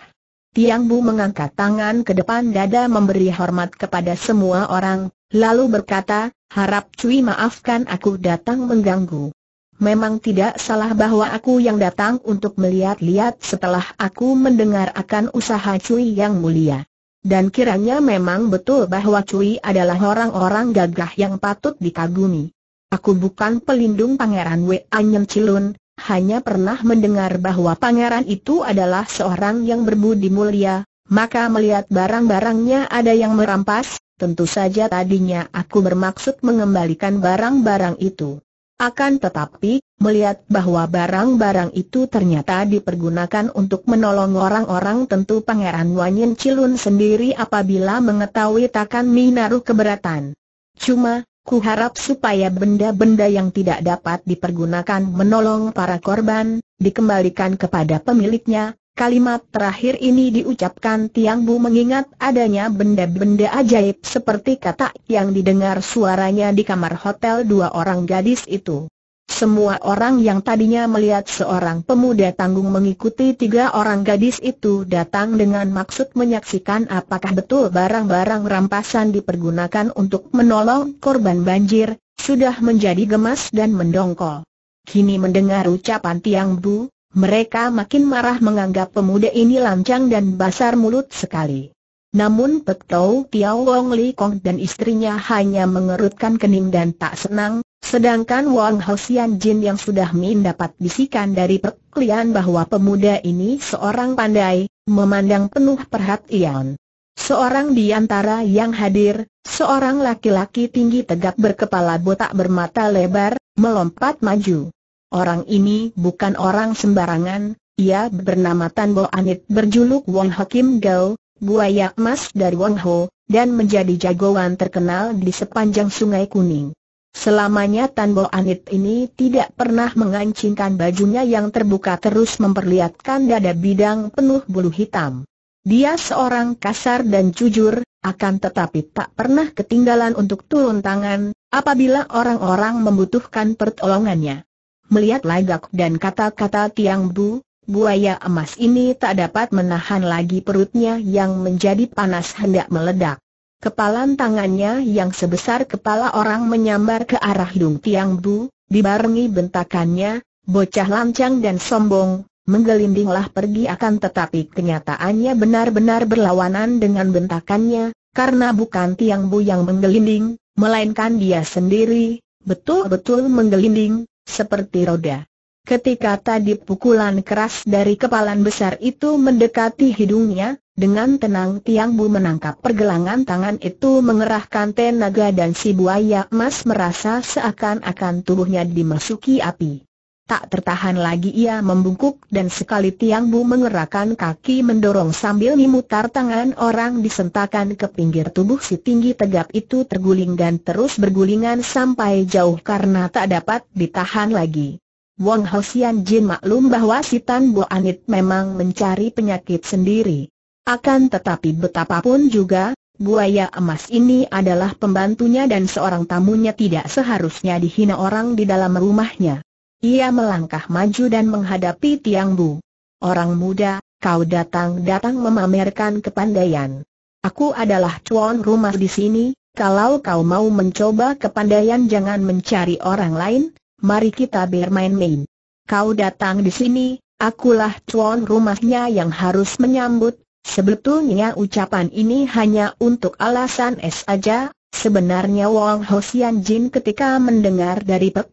Tiang Bu mengangkat tangan ke depan dada memberi hormat kepada semua orang, lalu berkata, harap cuy maafkan aku datang mengganggu. Memang tidak salah bahwa aku yang datang untuk melihat-lihat setelah aku mendengar akan usaha Cui yang mulia. Dan kiranya memang betul bahwa Cui adalah orang-orang gagah yang patut dikagumi. Aku bukan pelindung Pangeran Wei Anyen Cilun, hanya pernah mendengar bahwa pangeran itu adalah seorang yang berbudi mulia, maka melihat barang-barangnya ada yang merampas, tentu saja tadinya aku bermaksud mengembalikan barang-barang itu. Akan tetapi, melihat bahwa barang-barang itu ternyata dipergunakan untuk menolong orang-orang tentu Pangeran Wanyin Cilun sendiri apabila mengetahui takkan menaruh keberatan. Cuma, ku harap supaya benda-benda yang tidak dapat dipergunakan menolong para korban, dikembalikan kepada pemiliknya, Kalimat terakhir ini diucapkan Tiang Bu mengingat adanya benda-benda ajaib seperti kata yang didengar suaranya di kamar hotel dua orang gadis itu. Semua orang yang tadinya melihat seorang pemuda tanggung mengikuti tiga orang gadis itu datang dengan maksud menyaksikan apakah betul barang-barang rampasan dipergunakan untuk menolong korban banjir, sudah menjadi gemas dan mendongkol. Kini mendengar ucapan Tiang Bu, mereka makin marah menganggap pemuda ini lancang dan basar mulut sekali. Namun Pek Tau Tiao Wong Li Kong dan istrinya hanya mengerutkan kening dan tak senang, sedangkan Wang Sian Jin yang sudah min dapat bisikan dari Pek Lian bahwa pemuda ini seorang pandai, memandang penuh perhatian. Seorang di antara yang hadir, seorang laki-laki tinggi tegak berkepala botak bermata lebar, melompat maju. Orang ini bukan orang sembarangan, ia bernama Tan Bo Anit berjuluk Wong Hakim Gao, buaya emas dari Wong Ho, dan menjadi jagoan terkenal di sepanjang Sungai Kuning. Selamanya Tan Bo Anit ini tidak pernah mengancingkan bajunya yang terbuka terus memperlihatkan dada bidang penuh bulu hitam. Dia seorang kasar dan jujur, akan tetapi tak pernah ketinggalan untuk turun tangan, apabila orang-orang membutuhkan pertolongannya. Melihat lagak dan kata-kata Tiang Bu, buaya emas ini tak dapat menahan lagi perutnya yang menjadi panas hendak meledak. Kepalan tangannya yang sebesar kepala orang menyambar ke arah hidung Tiang Bu, dibarengi bentakannya, bocah lancang dan sombong, menggelindinglah pergi akan tetapi kenyataannya benar-benar berlawanan dengan bentakannya, karena bukan Tiang Bu yang menggelinding, melainkan dia sendiri, betul-betul menggelinding, seperti roda. Ketika tadi pukulan keras dari kepalan besar itu mendekati hidungnya, dengan tenang Tiang Bu menangkap pergelangan tangan itu mengerahkan tenaga dan si buaya emas merasa seakan-akan tubuhnya dimasuki api. Tak tertahan lagi ia membungkuk dan sekali Tiang Bu mengerahkan kaki mendorong sambil memutar tangan orang disentakan ke pinggir tubuh si tinggi tegap itu terguling dan terus bergulingan sampai jauh karena tak dapat ditahan lagi. Wong Hosian Jin maklum bahwa si Tan Bu Anit memang mencari penyakit sendiri. Akan tetapi betapapun juga, buaya emas ini adalah pembantunya dan seorang tamunya tidak seharusnya dihina orang di dalam rumahnya. Ia melangkah maju dan menghadapi Tiang Bu. Orang muda, kau datang-datang memamerkan kepandaian. Aku adalah tuan rumah di sini, kalau kau mau mencoba kepandaian jangan mencari orang lain, mari kita bermain-main. Kau datang di sini, akulah tuan rumahnya yang harus menyambut, sebetulnya ucapan ini hanya untuk alasan es aja? Sebenarnya Wang Hosian Jin ketika mendengar dari Pek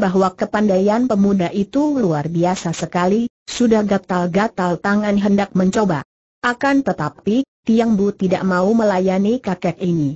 bahwa kepandaian pemuda itu luar biasa sekali, sudah gatal-gatal tangan hendak mencoba. Akan tetapi, Tiang Bu tidak mau melayani kakek ini.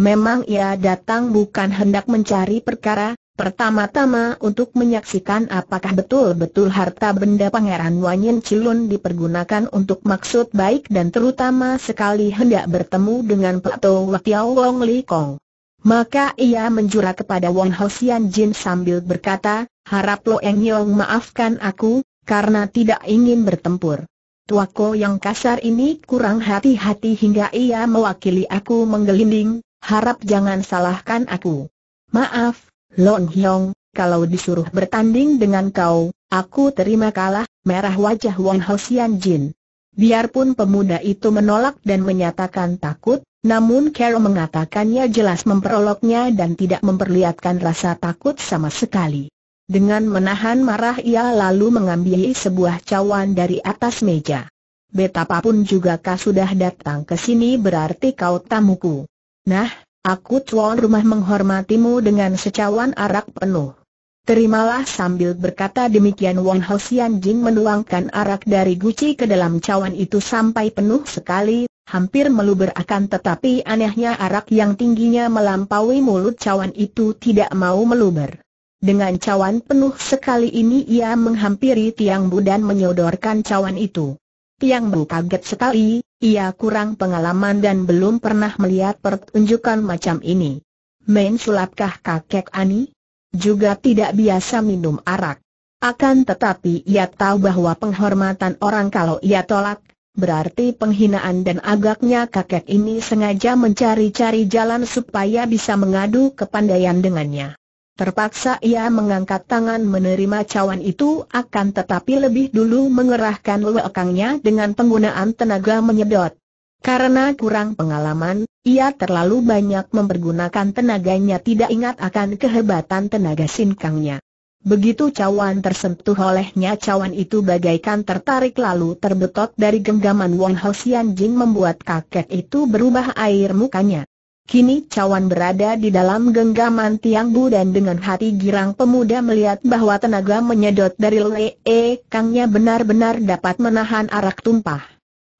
Memang ia datang bukan hendak mencari perkara, Pertama-tama untuk menyaksikan apakah betul-betul harta benda Pangeran Wanyin Cilun dipergunakan untuk maksud baik dan terutama sekali hendak bertemu dengan Plato Watiao Wong Li Kong. Maka ia menjura kepada Wong Hosian Jin sambil berkata, harap Lo Eng Yong maafkan aku, karena tidak ingin bertempur. Tuako yang kasar ini kurang hati-hati hingga ia mewakili aku menggelinding, harap jangan salahkan aku. Maaf, Lon Hiong, kalau disuruh bertanding dengan kau, aku terima kalah, merah wajah Wang Ho Sian Jin. Biarpun pemuda itu menolak dan menyatakan takut, namun Carol mengatakannya jelas memperoloknya dan tidak memperlihatkan rasa takut sama sekali. Dengan menahan marah ia lalu mengambil sebuah cawan dari atas meja. Betapapun juga kau sudah datang ke sini berarti kau tamuku. Nah, Aku tuan rumah menghormatimu dengan secawan arak penuh. Terimalah sambil berkata demikian Wang Hao Xian Jing menuangkan arak dari guci ke dalam cawan itu sampai penuh sekali, hampir meluber akan tetapi anehnya arak yang tingginya melampaui mulut cawan itu tidak mau meluber. Dengan cawan penuh sekali ini ia menghampiri Tiang Bu dan menyodorkan cawan itu. Tiang Bu kaget sekali, ia kurang pengalaman dan belum pernah melihat pertunjukan macam ini. Main sulapkah kakek Ani? Juga tidak biasa minum arak. Akan tetapi ia tahu bahwa penghormatan orang kalau ia tolak, berarti penghinaan dan agaknya kakek ini sengaja mencari-cari jalan supaya bisa mengadu kepandaian dengannya. Terpaksa ia mengangkat tangan menerima cawan itu akan tetapi lebih dulu mengerahkan lekangnya dengan penggunaan tenaga menyedot. Karena kurang pengalaman, ia terlalu banyak mempergunakan tenaganya tidak ingat akan kehebatan tenaga sinkangnya. Begitu cawan tersentuh olehnya cawan itu bagaikan tertarik lalu terbetot dari genggaman Wang Hosian Jing membuat kakek itu berubah air mukanya. Kini cawan berada di dalam genggaman Tiang Bu dan dengan hati girang pemuda melihat bahwa tenaga menyedot dari Lee e, Kangnya benar-benar dapat menahan arak tumpah.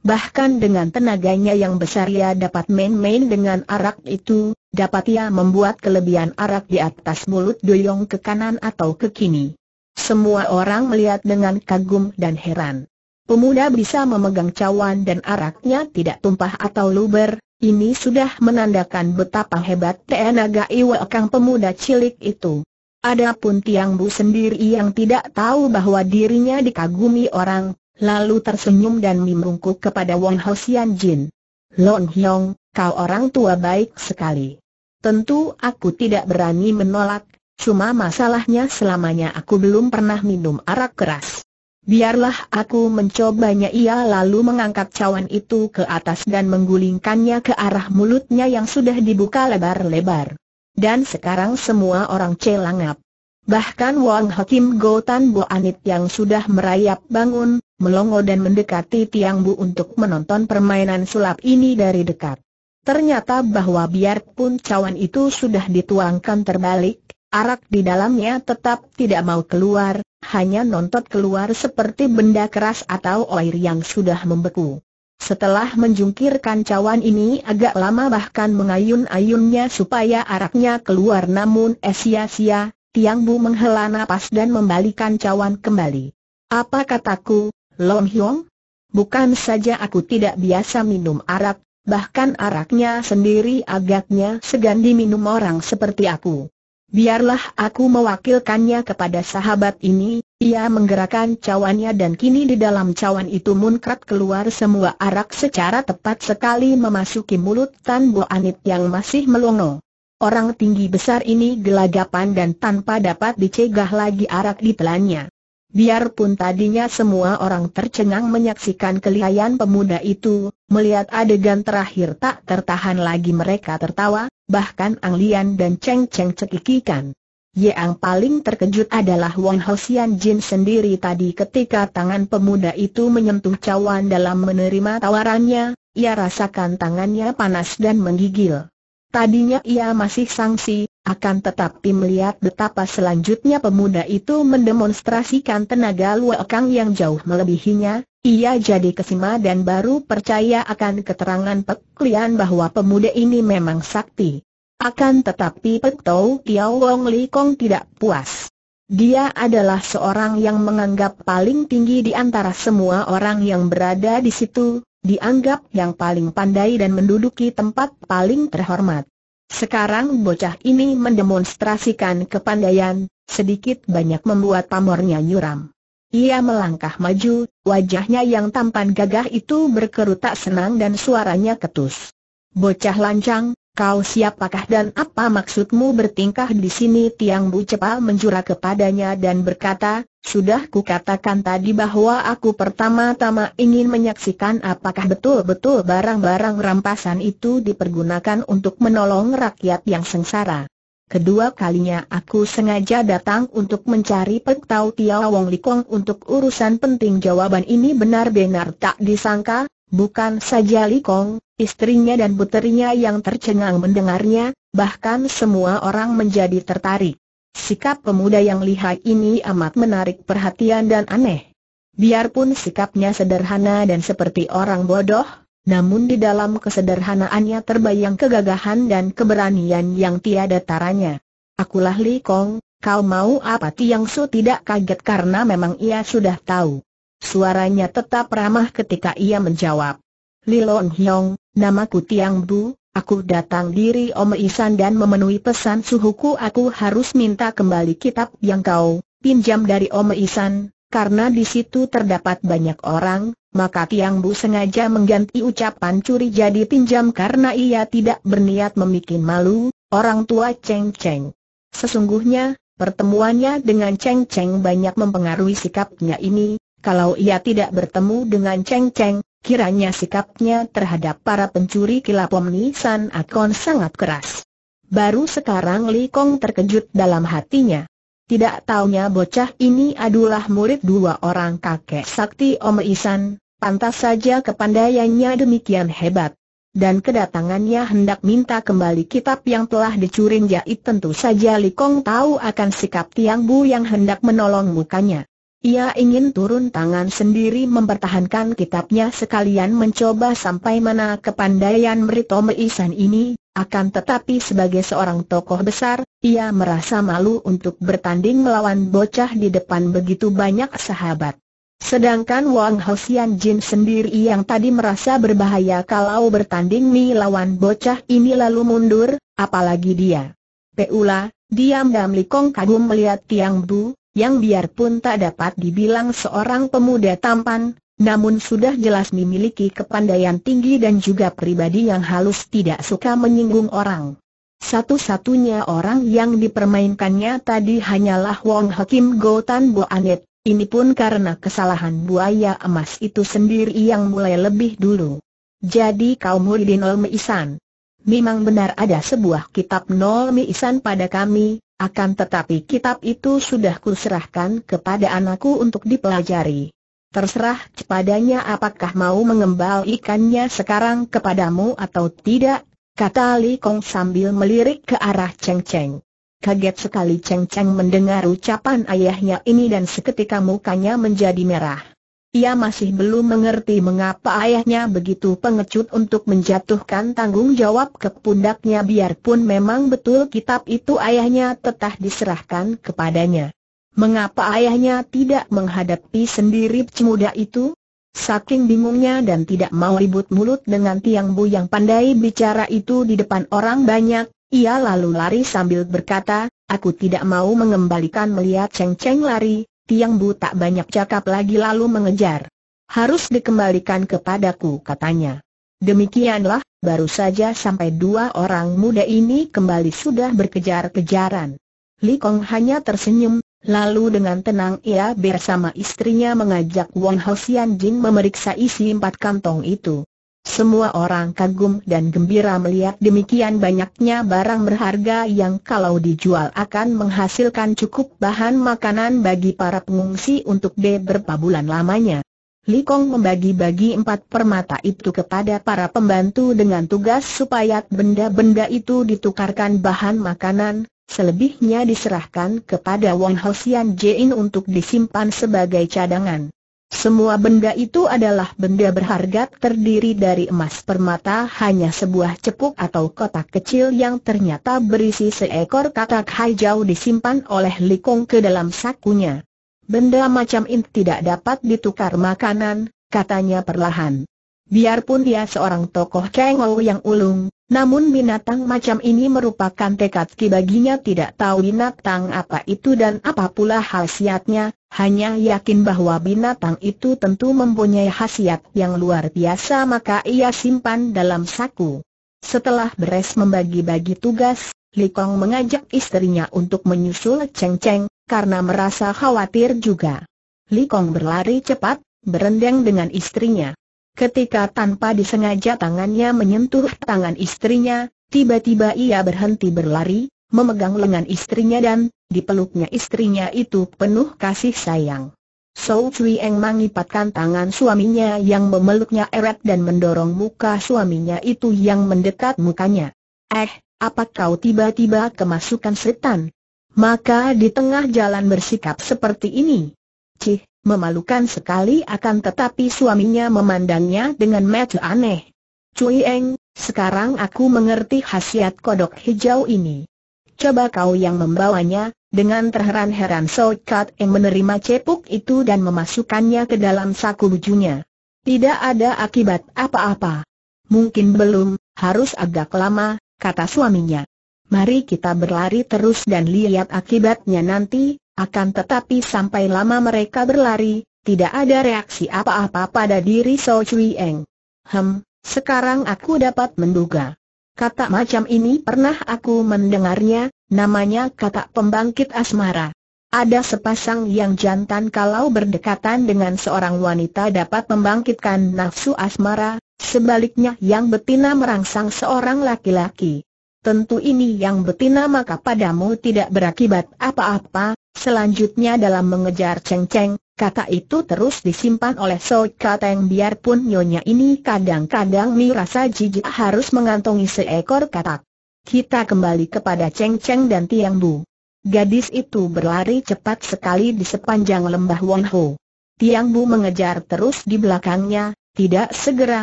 Bahkan dengan tenaganya yang besar ia dapat main-main dengan arak itu, dapat ia membuat kelebihan arak di atas mulut doyong ke kanan atau ke kini. Semua orang melihat dengan kagum dan heran. Pemuda bisa memegang cawan dan araknya tidak tumpah atau luber, ini sudah menandakan betapa hebat tenaga Iwa Kang pemuda cilik itu. Adapun Tiang Bu sendiri yang tidak tahu bahwa dirinya dikagumi orang, lalu tersenyum dan memungkuk kepada Wong Sian Jin. Long Hyong, kau orang tua baik sekali. Tentu aku tidak berani menolak, cuma masalahnya selamanya aku belum pernah minum arak keras. Biarlah aku mencobanya ia lalu mengangkat cawan itu ke atas dan menggulingkannya ke arah mulutnya yang sudah dibuka lebar-lebar. Dan sekarang semua orang celangap. Bahkan Wang Hakim Gotan Bo Anit yang sudah merayap bangun, melongo dan mendekati Tiang Bu untuk menonton permainan sulap ini dari dekat. Ternyata bahwa biarpun cawan itu sudah dituangkan terbalik, Arak di dalamnya tetap tidak mau keluar, hanya nontot keluar seperti benda keras atau air yang sudah membeku. Setelah menjungkirkan cawan ini agak lama bahkan mengayun-ayunnya supaya araknya keluar namun eh sia-sia, Tiang Bu menghela napas dan membalikan cawan kembali. Apa kataku, Long Hyong? Bukan saja aku tidak biasa minum arak, bahkan araknya sendiri agaknya segan diminum orang seperti aku. Biarlah aku mewakilkannya kepada sahabat ini, ia menggerakkan cawannya dan kini di dalam cawan itu munkrat keluar semua arak secara tepat sekali memasuki mulut Tan Bo Anit yang masih melongo. Orang tinggi besar ini gelagapan dan tanpa dapat dicegah lagi arak ditelannya. Biarpun tadinya semua orang tercengang menyaksikan kelihayan pemuda itu, melihat adegan terakhir tak tertahan lagi mereka tertawa, bahkan Ang Lian dan Cheng Cheng cekikikan. Yang paling terkejut adalah Wang Hsian Jin sendiri tadi ketika tangan pemuda itu menyentuh cawan dalam menerima tawarannya, ia rasakan tangannya panas dan menggigil. Tadinya ia masih sangsi, akan tetapi melihat betapa selanjutnya pemuda itu mendemonstrasikan tenaga luakang yang jauh melebihinya, ia jadi kesima dan baru percaya akan keterangan Pek Lian bahwa pemuda ini memang sakti. Akan tetapi Pek Tau Kiao Wong Li Kong tidak puas. Dia adalah seorang yang menganggap paling tinggi di antara semua orang yang berada di situ, dianggap yang paling pandai dan menduduki tempat paling terhormat. Sekarang bocah ini mendemonstrasikan kepandaian, sedikit banyak membuat pamornya nyuram. Ia melangkah maju, wajahnya yang tampan gagah itu berkerut tak senang dan suaranya ketus. Bocah lancang, kau siapakah dan apa maksudmu bertingkah di sini? Tiang Bu cepal menjura kepadanya dan berkata, sudah ku katakan tadi bahwa aku pertama-tama ingin menyaksikan apakah betul-betul barang-barang rampasan itu dipergunakan untuk menolong rakyat yang sengsara. Kedua kalinya aku sengaja datang untuk mencari Pek Tau Tiao Wong Likong untuk urusan penting jawaban ini benar-benar tak disangka, bukan saja Likong, istrinya dan puterinya yang tercengang mendengarnya, bahkan semua orang menjadi tertarik. Sikap pemuda yang lihai ini amat menarik perhatian dan aneh. Biarpun sikapnya sederhana dan seperti orang bodoh, namun di dalam kesederhanaannya terbayang kegagahan dan keberanian yang tiada taranya. Akulah Li Kong, kau mau apa Tiang Su tidak kaget karena memang ia sudah tahu. Suaranya tetap ramah ketika ia menjawab. Li Long Hyong, namaku Tiang Bu, aku datang diri Om Isan dan memenuhi pesan suhuku aku harus minta kembali kitab yang kau pinjam dari Om Isan, karena di situ terdapat banyak orang, maka Tiang Bu sengaja mengganti ucapan curi jadi pinjam karena ia tidak berniat memikin malu, orang tua Cheng Cheng. Sesungguhnya, pertemuannya dengan Cheng Cheng banyak mempengaruhi sikapnya ini, kalau ia tidak bertemu dengan Cheng Cheng, kiranya sikapnya terhadap para pencuri kilapom nisan akan sangat keras. Baru sekarang Li Kong terkejut dalam hatinya. Tidak taunya bocah ini adalah murid dua orang kakek sakti Om Isan, pantas saja kepandaiannya demikian hebat. Dan kedatangannya hendak minta kembali kitab yang telah dicurin, jahit tentu saja Li Kong tahu akan sikap Tiang Bu yang hendak menolong mukanya. Ia ingin turun tangan sendiri mempertahankan kitabnya sekalian mencoba sampai mana kepandaian murid Om Isan ini, akan tetapi sebagai seorang tokoh besar, ia merasa malu untuk bertanding melawan bocah di depan begitu banyak sahabat. Sedangkan Wang Hosian Jin sendiri yang tadi merasa berbahaya kalau bertanding melawan bocah ini lalu mundur, apalagi dia. Peula, diam Li Kong kagum melihat Tiang Bu, yang biarpun tak dapat dibilang seorang pemuda tampan, namun sudah jelas memiliki kepandaian tinggi dan juga pribadi yang halus tidak suka menyinggung orang. Satu-satunya orang yang dipermainkannya tadi hanyalah Wong Hakim Go Tan Gotan Anet. ini pun karena kesalahan buaya emas itu sendiri yang mulai lebih dulu. Jadi kau muridin Ol Meisan. Memang benar ada sebuah kitab Nol Meisan pada kami, akan tetapi kitab itu sudah kuserahkan kepada anakku untuk dipelajari. Terserah kepadanya apakah mau mengembalikannya sekarang kepadamu atau tidak, kata Li Kong sambil melirik ke arah Cheng Cheng. Kaget sekali Cheng Cheng mendengar ucapan ayahnya ini dan seketika mukanya menjadi merah. Ia masih belum mengerti mengapa ayahnya begitu pengecut untuk menjatuhkan tanggung jawab ke pundaknya biarpun memang betul kitab itu ayahnya tetap diserahkan kepadanya. Mengapa ayahnya tidak menghadapi sendiri pemuda itu? Saking bingungnya dan tidak mau ribut mulut dengan Tiang Bu yang pandai bicara itu di depan orang banyak, ia lalu lari sambil berkata, aku tidak mau mengembalikan melihat Cheng Cheng lari, Tiang Bu tak banyak cakap lagi lalu mengejar. Harus dikembalikan kepadaku katanya. Demikianlah, baru saja sampai dua orang muda ini kembali sudah berkejar-kejaran. Li Kong hanya tersenyum, Lalu dengan tenang ia bersama istrinya mengajak Wang Hao Sian Jin memeriksa isi empat kantong itu. Semua orang kagum dan gembira melihat demikian banyaknya barang berharga yang kalau dijual akan menghasilkan cukup bahan makanan bagi para pengungsi untuk beberapa bulan lamanya. Li Kong membagi-bagi empat permata itu kepada para pembantu dengan tugas supaya benda-benda itu ditukarkan bahan makanan, selebihnya diserahkan kepada Wang Hsian Jin untuk disimpan sebagai cadangan. Semua benda itu adalah benda berharga terdiri dari emas permata hanya sebuah cepuk atau kotak kecil yang ternyata berisi seekor katak hijau disimpan oleh Li Kong ke dalam sakunya. Benda macam ini tidak dapat ditukar makanan, katanya perlahan. Biarpun dia seorang tokoh ngau yang ulung, namun binatang macam ini merupakan tekad ki baginya tidak tahu binatang apa itu dan apa pula khasiatnya, hanya yakin bahwa binatang itu tentu mempunyai khasiat yang luar biasa maka ia simpan dalam saku. Setelah beres membagi-bagi tugas, Li Kong mengajak istrinya untuk menyusul Cheng Cheng, karena merasa khawatir juga. Li Kong berlari cepat, berendang dengan istrinya. Ketika tanpa disengaja tangannya menyentuh tangan istrinya, tiba-tiba ia berhenti berlari, memegang lengan istrinya dan, dipeluknya istrinya itu penuh kasih sayang. So Cui Eng mengipatkan tangan suaminya yang memeluknya erat dan mendorong muka suaminya itu yang mendekat mukanya. Eh, apa kau tiba-tiba kemasukan setan? Maka di tengah jalan bersikap seperti ini. Cih, Memalukan sekali akan tetapi suaminya memandangnya dengan mata aneh. Cui Eng, sekarang aku mengerti khasiat kodok hijau ini. Coba kau yang membawanya, dengan terheran-heran So Kat Eng menerima cepuk itu dan memasukkannya ke dalam saku bujunya. Tidak ada akibat apa-apa. Mungkin belum, harus agak lama, kata suaminya. Mari kita berlari terus dan lihat akibatnya nanti, akan tetapi sampai lama mereka berlari, tidak ada reaksi apa-apa pada diri So Cui Eng. Hem, sekarang aku dapat menduga. Kata macam ini pernah aku mendengarnya, namanya kata pembangkit asmara. Ada sepasang yang jantan kalau berdekatan dengan seorang wanita dapat membangkitkan nafsu asmara, sebaliknya yang betina merangsang seorang laki-laki. Tentu ini yang betina maka padamu tidak berakibat apa-apa, Selanjutnya dalam mengejar Cheng Cheng, kata itu terus disimpan oleh So Kateng biarpun nyonya ini kadang-kadang merasa jijik harus mengantongi seekor katak. Kita kembali kepada Cheng Cheng dan Tiang Bu. Gadis itu berlari cepat sekali di sepanjang lembah Won Ho. Tiang Bu mengejar terus di belakangnya, tidak segera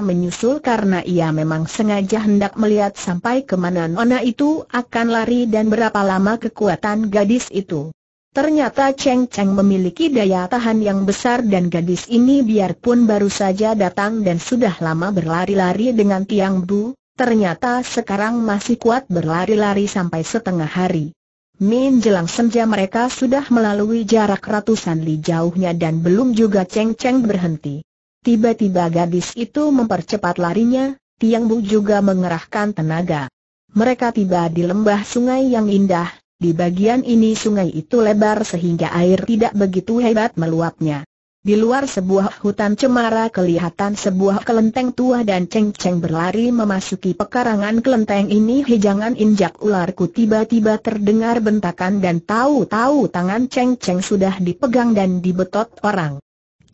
menyusul karena ia memang sengaja hendak melihat sampai kemana Nona itu akan lari dan berapa lama kekuatan gadis itu. Ternyata Cheng Cheng memiliki daya tahan yang besar dan gadis ini biarpun baru saja datang dan sudah lama berlari-lari dengan Tiang Bu, ternyata sekarang masih kuat berlari-lari sampai setengah hari. Min jelang senja mereka sudah melalui jarak ratusan li jauhnya dan belum juga Cheng Cheng berhenti. Tiba-tiba gadis itu mempercepat larinya, Tiang Bu juga mengerahkan tenaga. Mereka tiba di lembah sungai yang indah, di bagian ini sungai itu lebar sehingga air tidak begitu hebat meluapnya. Di luar sebuah hutan cemara kelihatan sebuah kelenteng tua dan ceng-ceng berlari memasuki pekarangan kelenteng ini hijangan injak ularku tiba-tiba terdengar bentakan dan tahu-tahu tangan ceng-ceng sudah dipegang dan dibetot orang.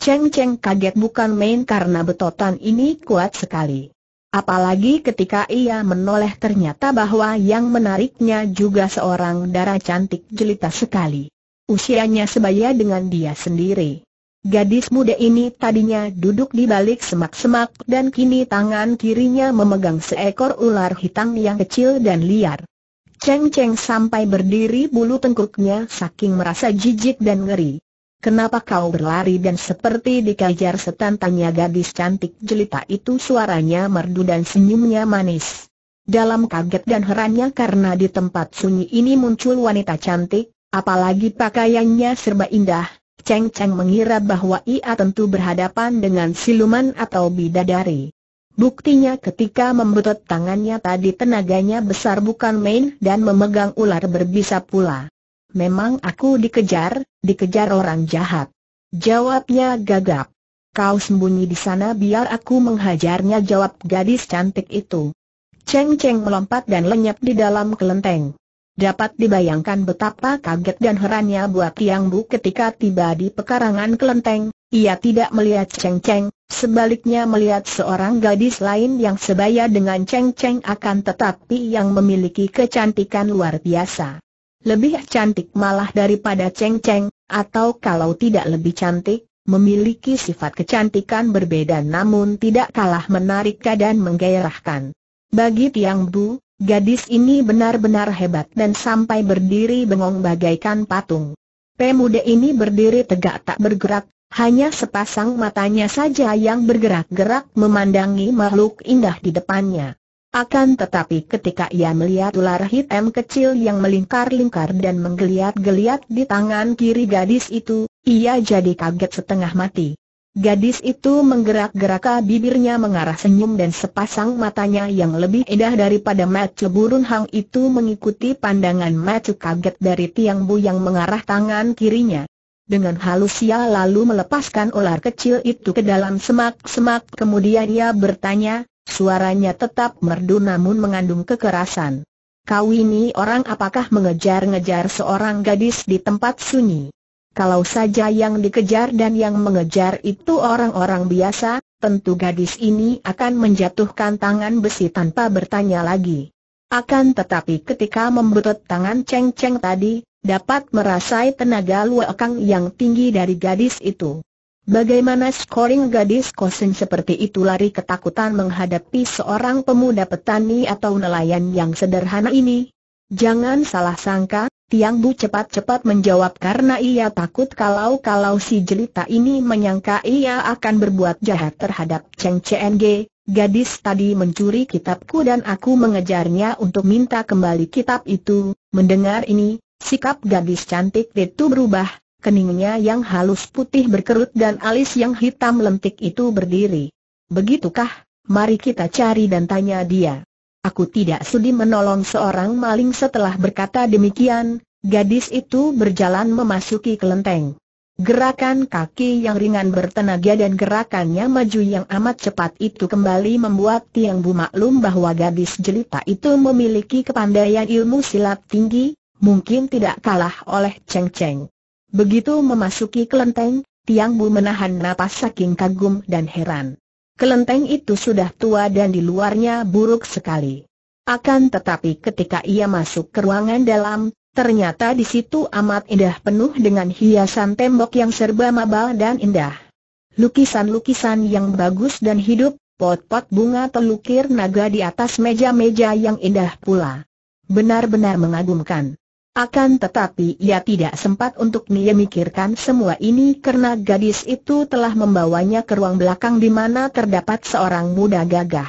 Ceng-ceng kaget bukan main karena betotan ini kuat sekali. Apalagi ketika ia menoleh ternyata bahwa yang menariknya juga seorang darah cantik jelita sekali. Usianya sebaya dengan dia sendiri. Gadis muda ini tadinya duduk di balik semak-semak dan kini tangan kirinya memegang seekor ular hitam yang kecil dan liar. Ceng-ceng sampai berdiri bulu tengkuknya saking merasa jijik dan ngeri. Kenapa kau berlari dan seperti dikejar setan tanya gadis cantik jelita itu suaranya merdu dan senyumnya manis. Dalam kaget dan herannya karena di tempat sunyi ini muncul wanita cantik, apalagi pakaiannya serba indah, Cheng Cheng mengira bahwa ia tentu berhadapan dengan siluman atau bidadari. Buktinya ketika membetot tangannya tadi tenaganya besar bukan main dan memegang ular berbisa pula. Memang aku dikejar, dikejar orang jahat. Jawabnya gagap. Kau sembunyi di sana biar aku menghajarnya jawab gadis cantik itu. Cheng Cheng melompat dan lenyap di dalam kelenteng. Dapat dibayangkan betapa kaget dan herannya buat Tiang Bu ketika tiba di pekarangan kelenteng, ia tidak melihat Cheng Cheng, sebaliknya melihat seorang gadis lain yang sebaya dengan Cheng Cheng akan tetapi yang memiliki kecantikan luar biasa lebih cantik malah daripada Cheng Cheng, atau kalau tidak lebih cantik, memiliki sifat kecantikan berbeda namun tidak kalah menarik dan menggairahkan. Bagi Tiang Bu, gadis ini benar-benar hebat dan sampai berdiri bengong bagaikan patung. Pemuda ini berdiri tegak tak bergerak, hanya sepasang matanya saja yang bergerak-gerak memandangi makhluk indah di depannya. Akan tetapi ketika ia melihat ular hitam kecil yang melingkar-lingkar dan menggeliat-geliat di tangan kiri gadis itu, ia jadi kaget setengah mati. Gadis itu menggerak-gerak bibirnya mengarah senyum dan sepasang matanya yang lebih indah daripada Macu Burun Hang itu mengikuti pandangan Macu kaget dari Tiang Bu yang mengarah tangan kirinya. Dengan halus ia lalu melepaskan ular kecil itu ke dalam semak-semak kemudian ia bertanya, Suaranya tetap merdu namun mengandung kekerasan. Kau ini orang apakah mengejar-ngejar seorang gadis di tempat sunyi? Kalau saja yang dikejar dan yang mengejar itu orang-orang biasa, tentu gadis ini akan menjatuhkan tangan besi tanpa bertanya lagi. Akan tetapi ketika membetut tangan ceng-ceng tadi, dapat merasai tenaga luakang yang tinggi dari gadis itu. Bagaimana scoring gadis kosen seperti itu lari ketakutan menghadapi seorang pemuda petani atau nelayan yang sederhana ini? Jangan salah sangka, Tiang Bu cepat-cepat menjawab karena ia takut kalau-kalau si jelita ini menyangka ia akan berbuat jahat terhadap Cheng CNG, gadis tadi mencuri kitabku dan aku mengejarnya untuk minta kembali kitab itu. Mendengar ini, sikap gadis cantik itu berubah, keningnya yang halus putih berkerut dan alis yang hitam lentik itu berdiri. Begitukah? Mari kita cari dan tanya dia. Aku tidak sudi menolong seorang maling setelah berkata demikian, gadis itu berjalan memasuki kelenteng. Gerakan kaki yang ringan bertenaga dan gerakannya maju yang amat cepat itu kembali membuat Tiang Bu maklum bahwa gadis jelita itu memiliki kepandaian ilmu silat tinggi, mungkin tidak kalah oleh Cheng Cheng. Begitu memasuki kelenteng, Tiang Bu menahan napas saking kagum dan heran. Kelenteng itu sudah tua dan di luarnya buruk sekali. Akan tetapi ketika ia masuk ke ruangan dalam, ternyata di situ amat indah penuh dengan hiasan tembok yang serba mabal dan indah. Lukisan-lukisan yang bagus dan hidup, pot-pot bunga telukir naga di atas meja-meja yang indah pula. Benar-benar mengagumkan. Akan tetapi ia tidak sempat untuk mikirkan semua ini karena gadis itu telah membawanya ke ruang belakang di mana terdapat seorang muda gagah.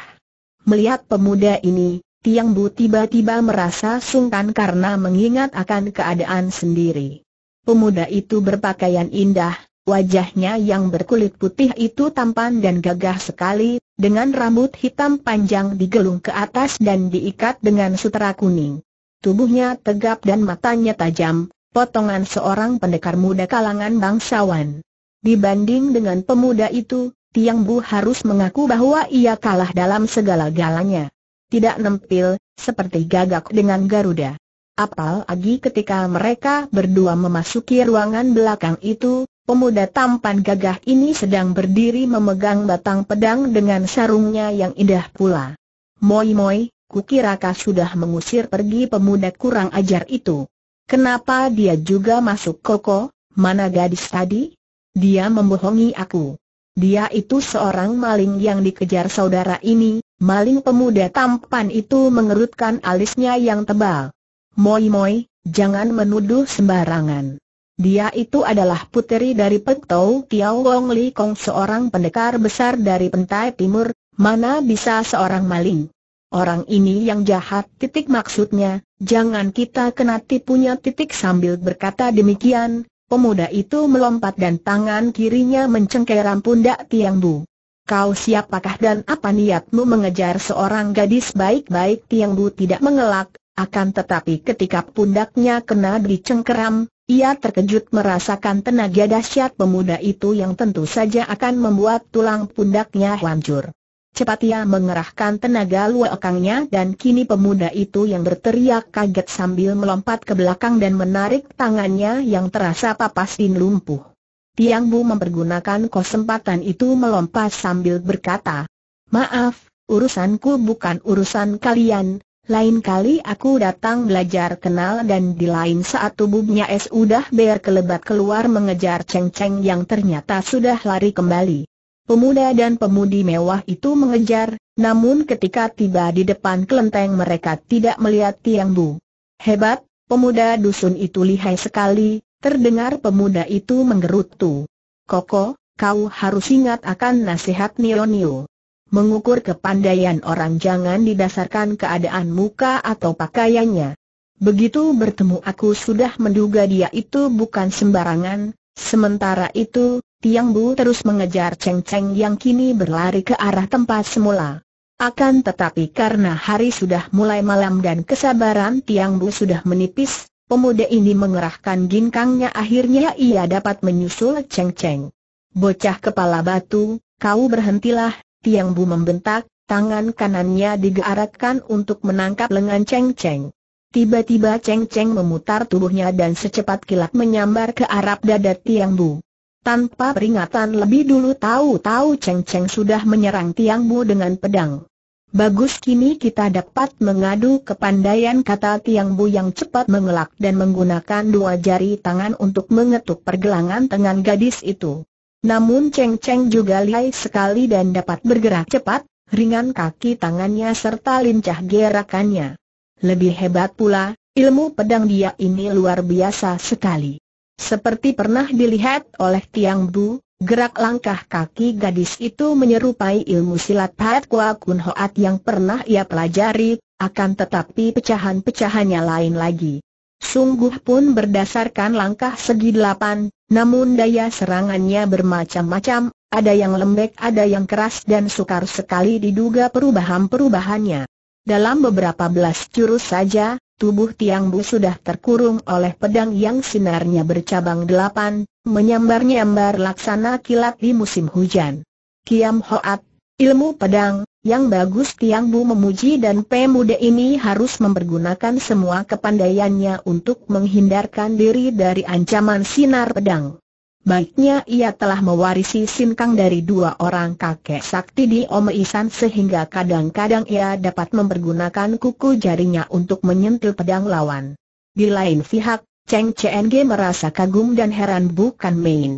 Melihat pemuda ini, Tiang Bu tiba-tiba merasa sungkan karena mengingat akan keadaan sendiri. Pemuda itu berpakaian indah, wajahnya yang berkulit putih itu tampan dan gagah sekali, dengan rambut hitam panjang digelung ke atas dan diikat dengan sutera kuning tubuhnya tegap dan matanya tajam, potongan seorang pendekar muda kalangan bangsawan. Dibanding dengan pemuda itu, Tiang Bu harus mengaku bahwa ia kalah dalam segala-galanya. Tidak nempil, seperti gagak dengan Garuda. Apal lagi ketika mereka berdua memasuki ruangan belakang itu, Pemuda tampan gagah ini sedang berdiri memegang batang pedang dengan sarungnya yang indah pula. Moi moi, kukira kau sudah mengusir pergi pemuda kurang ajar itu. Kenapa dia juga masuk koko, mana gadis tadi? Dia membohongi aku. Dia itu seorang maling yang dikejar saudara ini, maling pemuda tampan itu mengerutkan alisnya yang tebal. Moi moi, jangan menuduh sembarangan. Dia itu adalah puteri dari Pek Tiao Wong Li Kong seorang pendekar besar dari Pentai Timur, mana bisa seorang maling. Orang ini yang jahat titik maksudnya, jangan kita kena tipunya titik sambil berkata demikian, pemuda itu melompat dan tangan kirinya mencengkeram pundak Tiang Bu. Kau siapakah dan apa niatmu mengejar seorang gadis baik-baik Tiang Bu tidak mengelak, akan tetapi ketika pundaknya kena dicengkeram, ia terkejut merasakan tenaga dahsyat pemuda itu yang tentu saja akan membuat tulang pundaknya hancur. Cepat ia mengerahkan tenaga ekangnya dan kini pemuda itu yang berteriak kaget sambil melompat ke belakang dan menarik tangannya yang terasa papas din lumpuh. Tiang Bu mempergunakan kesempatan itu melompat sambil berkata, Maaf, urusanku bukan urusan kalian, lain kali aku datang belajar kenal dan di lain saat tubuhnya es udah berkelebat keluar mengejar Ceng Ceng yang ternyata sudah lari kembali. Pemuda dan pemudi mewah itu mengejar, namun ketika tiba di depan kelenteng mereka tidak melihat Tiang Bu. Hebat, pemuda dusun itu lihai sekali, terdengar pemuda itu menggerutu. Koko, kau harus ingat akan nasihat Nio Nio. Mengukur kepandaian orang jangan didasarkan keadaan muka atau pakaiannya. Begitu bertemu aku sudah menduga dia itu bukan sembarangan, sementara itu, Tiang Bu terus mengejar Cheng Cheng yang kini berlari ke arah tempat semula. Akan tetapi karena hari sudah mulai malam dan kesabaran Tiang Bu sudah menipis, pemuda ini mengerahkan ginkangnya akhirnya ia dapat menyusul Cheng Cheng. Bocah kepala batu, kau berhentilah, Tiang Bu membentak, tangan kanannya digerakkan untuk menangkap lengan Cheng Cheng. Tiba-tiba Cheng Cheng memutar tubuhnya dan secepat kilat menyambar ke arah dada Tiang Bu. Tanpa peringatan lebih dulu tahu-tahu Cheng Cheng sudah menyerang Tiang Bu dengan pedang. Bagus kini kita dapat mengadu kepandaian kata Tiang Bu yang cepat mengelak dan menggunakan dua jari tangan untuk mengetuk pergelangan tangan gadis itu. Namun Cheng Cheng juga lihai sekali dan dapat bergerak cepat, ringan kaki tangannya serta lincah gerakannya. Lebih hebat pula, ilmu pedang dia ini luar biasa sekali. Seperti pernah dilihat oleh Tiang Bu, gerak langkah kaki gadis itu menyerupai ilmu silat Pat Kua Kun Hoat yang pernah ia pelajari, akan tetapi pecahan-pecahannya lain lagi. Sungguh pun berdasarkan langkah segi delapan, namun daya serangannya bermacam-macam, ada yang lembek ada yang keras dan sukar sekali diduga perubahan-perubahannya. Dalam beberapa belas jurus saja, tubuh Tiang Bu sudah terkurung oleh pedang yang sinarnya bercabang delapan, menyambar-nyambar laksana kilat di musim hujan. Kiam Hoat, ilmu pedang, yang bagus Tiang Bu memuji dan pemuda ini harus mempergunakan semua kepandaiannya untuk menghindarkan diri dari ancaman sinar pedang. Baiknya ia telah mewarisi sinkang dari dua orang kakek sakti di Om Isan sehingga kadang-kadang ia dapat mempergunakan kuku jarinya untuk menyentil pedang lawan. Di lain pihak, Cheng CNG merasa kagum dan heran bukan main.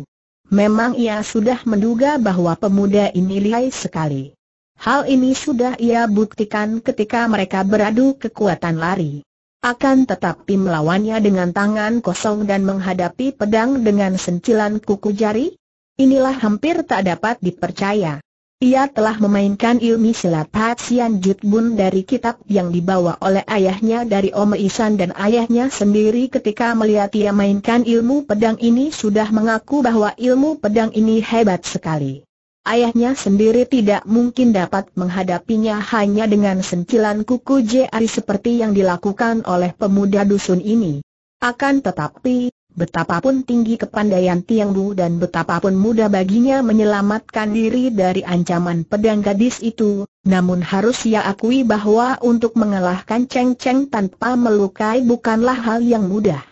Memang ia sudah menduga bahwa pemuda ini lihai sekali. Hal ini sudah ia buktikan ketika mereka beradu kekuatan lari. Akan tetapi melawannya dengan tangan kosong dan menghadapi pedang dengan sentilan kuku jari? Inilah hampir tak dapat dipercaya. Ia telah memainkan ilmu silat Hatsian Jut Bun dari kitab yang dibawa oleh ayahnya dari Ome Isan dan ayahnya sendiri ketika melihat ia mainkan ilmu pedang ini sudah mengaku bahwa ilmu pedang ini hebat sekali ayahnya sendiri tidak mungkin dapat menghadapinya hanya dengan sentilan kuku jari seperti yang dilakukan oleh pemuda dusun ini. Akan tetapi, betapapun tinggi kepandaian Tiang Bu dan betapapun mudah baginya menyelamatkan diri dari ancaman pedang gadis itu, namun harus ia akui bahwa untuk mengalahkan Cheng Cheng tanpa melukai bukanlah hal yang mudah.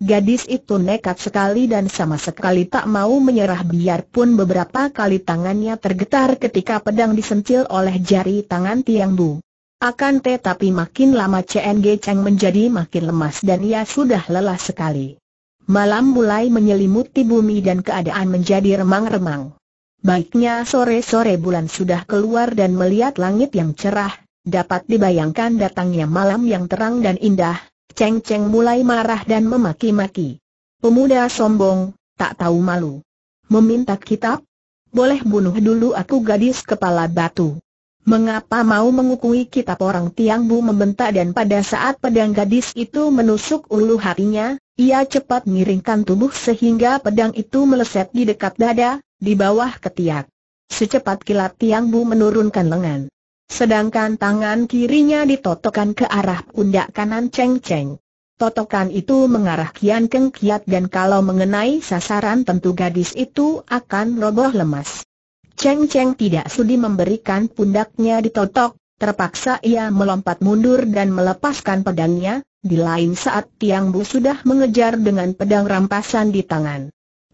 Gadis itu nekat sekali dan sama sekali tak mau menyerah biarpun beberapa kali tangannya tergetar ketika pedang disentil oleh jari tangan Tiang Bu. Akan tetapi makin lama CNG Cheng menjadi makin lemas dan ia sudah lelah sekali. Malam mulai menyelimuti bumi dan keadaan menjadi remang-remang. Baiknya sore-sore bulan sudah keluar dan melihat langit yang cerah, dapat dibayangkan datangnya malam yang terang dan indah, Cheng Cheng mulai marah dan memaki-maki. Pemuda sombong, tak tahu malu. Meminta kitab? Boleh bunuh dulu aku gadis kepala batu. Mengapa mau mengukui kitab orang Tiang Bu membentak dan pada saat pedang gadis itu menusuk ulu hatinya, ia cepat miringkan tubuh sehingga pedang itu meleset di dekat dada, di bawah ketiak. Secepat kilat Tiang Bu menurunkan lengan. Sedangkan tangan kirinya ditotokkan ke arah pundak kanan Cheng Cheng. Totokan itu mengarah kian keng kiat dan kalau mengenai sasaran tentu gadis itu akan roboh lemas. Cheng Cheng tidak sudi memberikan pundaknya ditotok, terpaksa ia melompat mundur dan melepaskan pedangnya, di lain saat Tiang Bu sudah mengejar dengan pedang rampasan di tangan.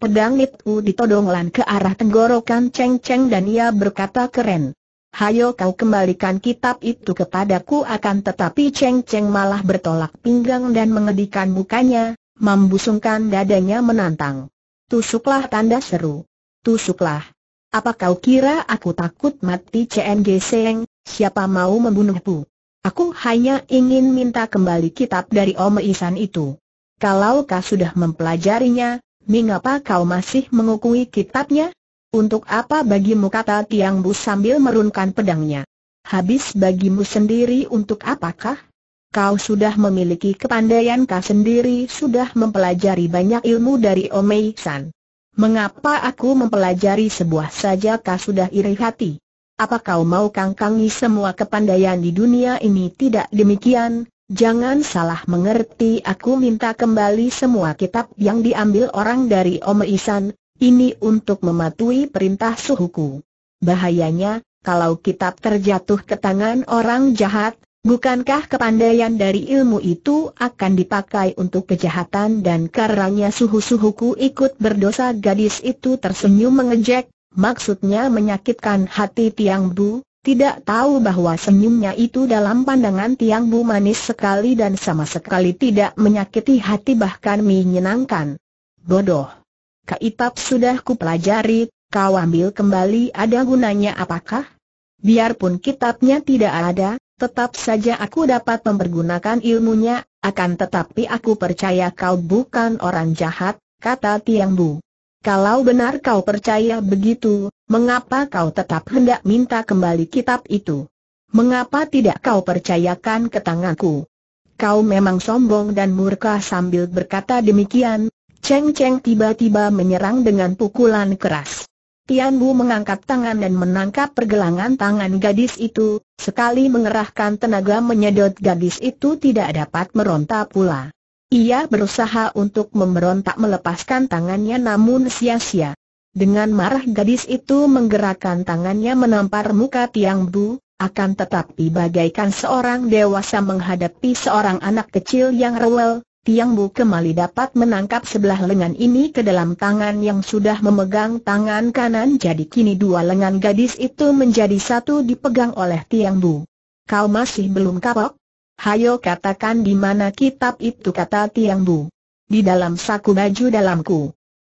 Pedang itu ditodonglan ke arah tenggorokan Cheng Cheng dan ia berkata keren hayo kau kembalikan kitab itu kepadaku akan tetapi Cheng Cheng malah bertolak pinggang dan mengedikan mukanya, membusungkan dadanya menantang. Tusuklah tanda seru. Tusuklah. Apa kau kira aku takut mati CNG Seng, siapa mau membunuhku? Aku hanya ingin minta kembali kitab dari Om Isan itu. Kalau kau sudah mempelajarinya, mengapa kau masih mengukui kitabnya? Untuk apa bagimu kata Tiang Bu sambil merunkan pedangnya? Habis bagimu sendiri untuk apakah? Kau sudah memiliki kepandaian kau sendiri sudah mempelajari banyak ilmu dari Omei San. Mengapa aku mempelajari sebuah saja kau sudah iri hati? Apa kau mau kangkangi semua kepandaian di dunia ini tidak demikian? Jangan salah mengerti aku minta kembali semua kitab yang diambil orang dari Om San, ini untuk mematuhi perintah suhuku. Bahayanya, kalau kitab terjatuh ke tangan orang jahat, bukankah kepandaian dari ilmu itu akan dipakai untuk kejahatan dan karanya suhu-suhuku ikut berdosa gadis itu tersenyum mengejek, maksudnya menyakitkan hati Tiang Bu, tidak tahu bahwa senyumnya itu dalam pandangan Tiang Bu manis sekali dan sama sekali tidak menyakiti hati bahkan menyenangkan. Bodoh! Kaipap sudah kupelajari, kau ambil kembali ada gunanya apakah? Biarpun kitabnya tidak ada, tetap saja aku dapat mempergunakan ilmunya, akan tetapi aku percaya kau bukan orang jahat, kata Tiang Bu. Kalau benar kau percaya begitu, mengapa kau tetap hendak minta kembali kitab itu? Mengapa tidak kau percayakan ke tanganku? Kau memang sombong dan murka sambil berkata demikian, Cheng Cheng tiba-tiba menyerang dengan pukulan keras. Tian Bu mengangkat tangan dan menangkap pergelangan tangan gadis itu, sekali mengerahkan tenaga menyedot gadis itu tidak dapat meronta pula. Ia berusaha untuk memberontak melepaskan tangannya namun sia-sia. Dengan marah gadis itu menggerakkan tangannya menampar muka Tian Bu, akan tetapi bagaikan seorang dewasa menghadapi seorang anak kecil yang rewel, Tiang Bu kembali dapat menangkap sebelah lengan ini ke dalam tangan yang sudah memegang tangan kanan jadi kini dua lengan gadis itu menjadi satu dipegang oleh Tiang Bu. Kau masih belum kapok? Hayo katakan di mana kitab itu kata Tiang Bu. Di dalam saku baju dalamku.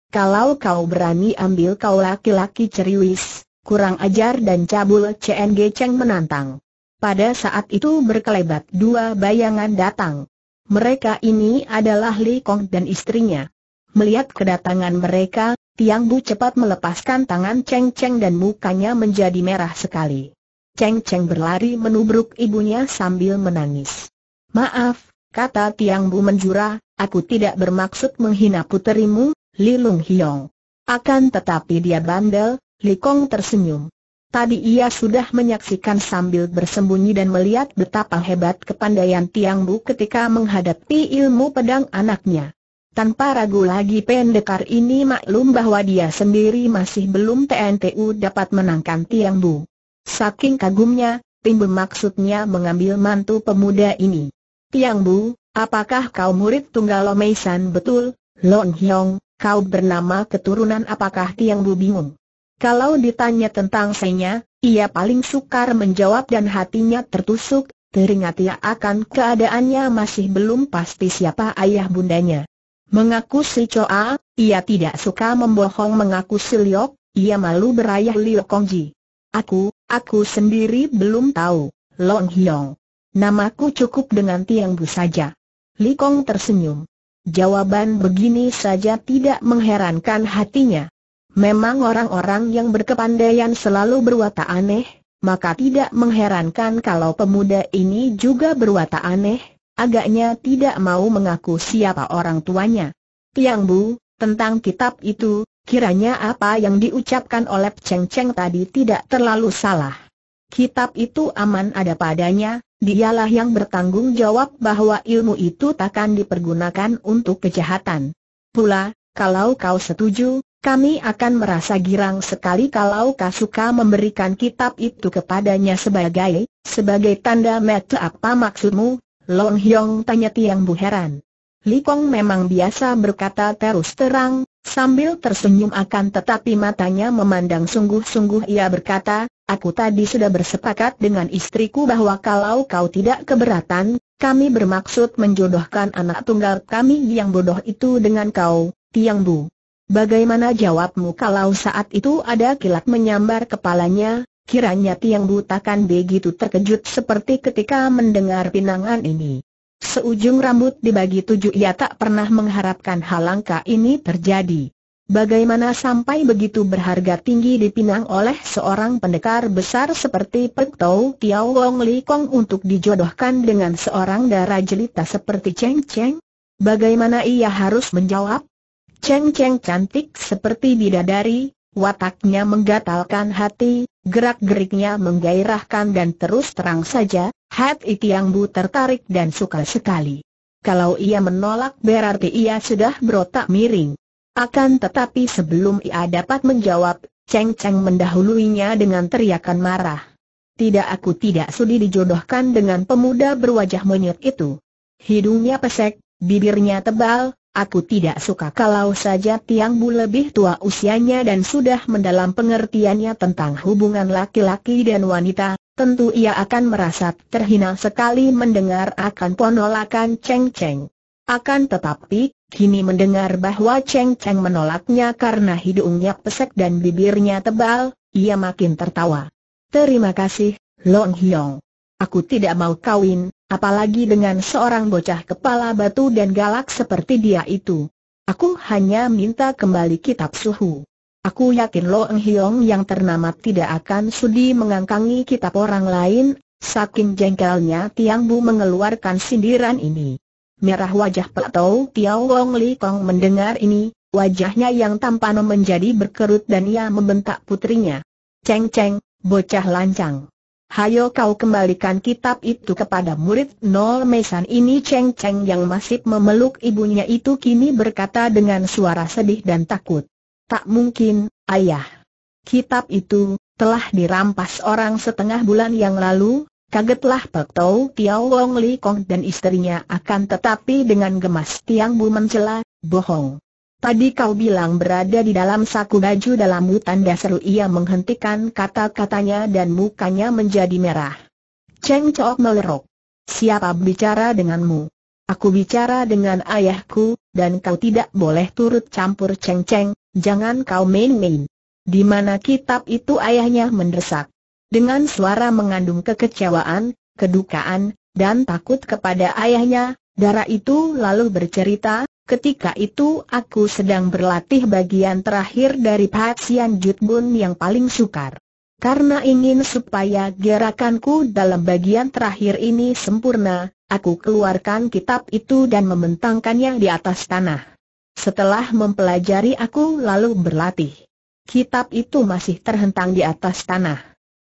Kalau kau berani ambil kau laki-laki ceriwis, kurang ajar dan cabul CNG Cheng menantang. Pada saat itu berkelebat dua bayangan datang. Mereka ini adalah Li Kong dan istrinya. Melihat kedatangan mereka, Tiang Bu cepat melepaskan tangan Cheng Cheng dan mukanya menjadi merah sekali. Cheng Cheng berlari menubruk ibunya sambil menangis. Maaf, kata Tiang Bu menjura, aku tidak bermaksud menghina puterimu, Li Lung Hiong. Akan tetapi dia bandel, Li Kong tersenyum. Tadi ia sudah menyaksikan sambil bersembunyi dan melihat betapa hebat kepandaian Tiang Bu ketika menghadapi ilmu pedang anaknya. Tanpa ragu lagi pendekar ini maklum bahwa dia sendiri masih belum TNTU dapat menangkan Tiang Bu. Saking kagumnya, Timbu maksudnya mengambil mantu pemuda ini. Tiang Bu, apakah kau murid tunggal Meisan betul? Long Hyong, kau bernama keturunan apakah Tiang Bu bingung? Kalau ditanya tentang Senya, ia paling sukar menjawab dan hatinya tertusuk, teringat ia akan keadaannya masih belum pasti siapa ayah bundanya. Mengaku si Choa, ia tidak suka membohong mengaku si Liok, ia malu berayah Liok Kongji. Aku, aku sendiri belum tahu, Long Hiong. Namaku cukup dengan Tiang Bu saja. Kong tersenyum. Jawaban begini saja tidak mengherankan hatinya. Memang orang-orang yang berkepandaian selalu berwatak aneh, maka tidak mengherankan kalau pemuda ini juga berwatak aneh, agaknya tidak mau mengaku siapa orang tuanya. Tiang Bu, tentang kitab itu, kiranya apa yang diucapkan oleh Cheng Cheng tadi tidak terlalu salah. Kitab itu aman ada padanya, dialah yang bertanggung jawab bahwa ilmu itu takkan dipergunakan untuk kejahatan. Pula, kalau kau setuju, kami akan merasa girang sekali kalau Kasuka memberikan kitab itu kepadanya sebagai, sebagai tanda mata apa maksudmu, Long Hyong tanya Tiang Bu heran. Li Kong memang biasa berkata terus terang, sambil tersenyum akan tetapi matanya memandang sungguh-sungguh ia berkata, aku tadi sudah bersepakat dengan istriku bahwa kalau kau tidak keberatan, kami bermaksud menjodohkan anak tunggal kami yang bodoh itu dengan kau, Tiang Bu. Bagaimana jawabmu kalau saat itu ada kilat menyambar kepalanya, kiranya tiang butakan begitu terkejut seperti ketika mendengar pinangan ini. Seujung rambut dibagi tujuh ia tak pernah mengharapkan hal langka ini terjadi. Bagaimana sampai begitu berharga tinggi dipinang oleh seorang pendekar besar seperti Pek Tau Tiao Long Li Kong untuk dijodohkan dengan seorang darah jelita seperti Cheng Cheng? Bagaimana ia harus menjawab? Cheng Cheng cantik seperti bidadari, wataknya menggatalkan hati, gerak-geriknya menggairahkan dan terus terang saja, hati Tiang Bu tertarik dan suka sekali. Kalau ia menolak berarti ia sudah berotak miring. Akan tetapi sebelum ia dapat menjawab, Cheng Cheng mendahuluinya dengan teriakan marah. Tidak aku tidak sudi dijodohkan dengan pemuda berwajah monyet itu. Hidungnya pesek, bibirnya tebal, Aku tidak suka kalau saja Tiang Bu lebih tua usianya dan sudah mendalam pengertiannya tentang hubungan laki-laki dan wanita, tentu ia akan merasa terhina sekali mendengar akan penolakan Cheng Cheng. Akan tetapi, kini mendengar bahwa Cheng Cheng menolaknya karena hidungnya pesek dan bibirnya tebal, ia makin tertawa. Terima kasih, Long Hyong. Aku tidak mau kawin, apalagi dengan seorang bocah kepala batu dan galak seperti dia itu. Aku hanya minta kembali kitab suhu. Aku yakin Lo Eng Hiong yang ternama tidak akan sudi mengangkangi kitab orang lain, saking jengkelnya Tiang Bu mengeluarkan sindiran ini. Merah wajah Pak Tau Tiao Wong Li Kong mendengar ini, wajahnya yang tampan menjadi berkerut dan ia membentak putrinya. Ceng-ceng, bocah lancang hayo kau kembalikan kitab itu kepada murid Nol Mesan ini Cheng Cheng yang masih memeluk ibunya itu kini berkata dengan suara sedih dan takut. Tak mungkin, ayah. Kitab itu, telah dirampas orang setengah bulan yang lalu, Kagetlah Pek Tau Tiao Wong Li Kong dan istrinya akan tetapi dengan gemas Tiang Bu mencela, bohong. Tadi kau bilang berada di dalam saku baju dalam hutan dasar ia menghentikan kata-katanya dan mukanya menjadi merah. Cheng Chok melerok. Siapa bicara denganmu? Aku bicara dengan ayahku, dan kau tidak boleh turut campur Cheng Cheng, jangan kau main-main. Di mana kitab itu ayahnya mendesak. Dengan suara mengandung kekecewaan, kedukaan, dan takut kepada ayahnya, darah itu lalu bercerita, Ketika itu aku sedang berlatih bagian terakhir dari Patsian Jutbun yang paling sukar. Karena ingin supaya gerakanku dalam bagian terakhir ini sempurna, aku keluarkan kitab itu dan membentangkannya di atas tanah. Setelah mempelajari aku lalu berlatih. Kitab itu masih terhentang di atas tanah.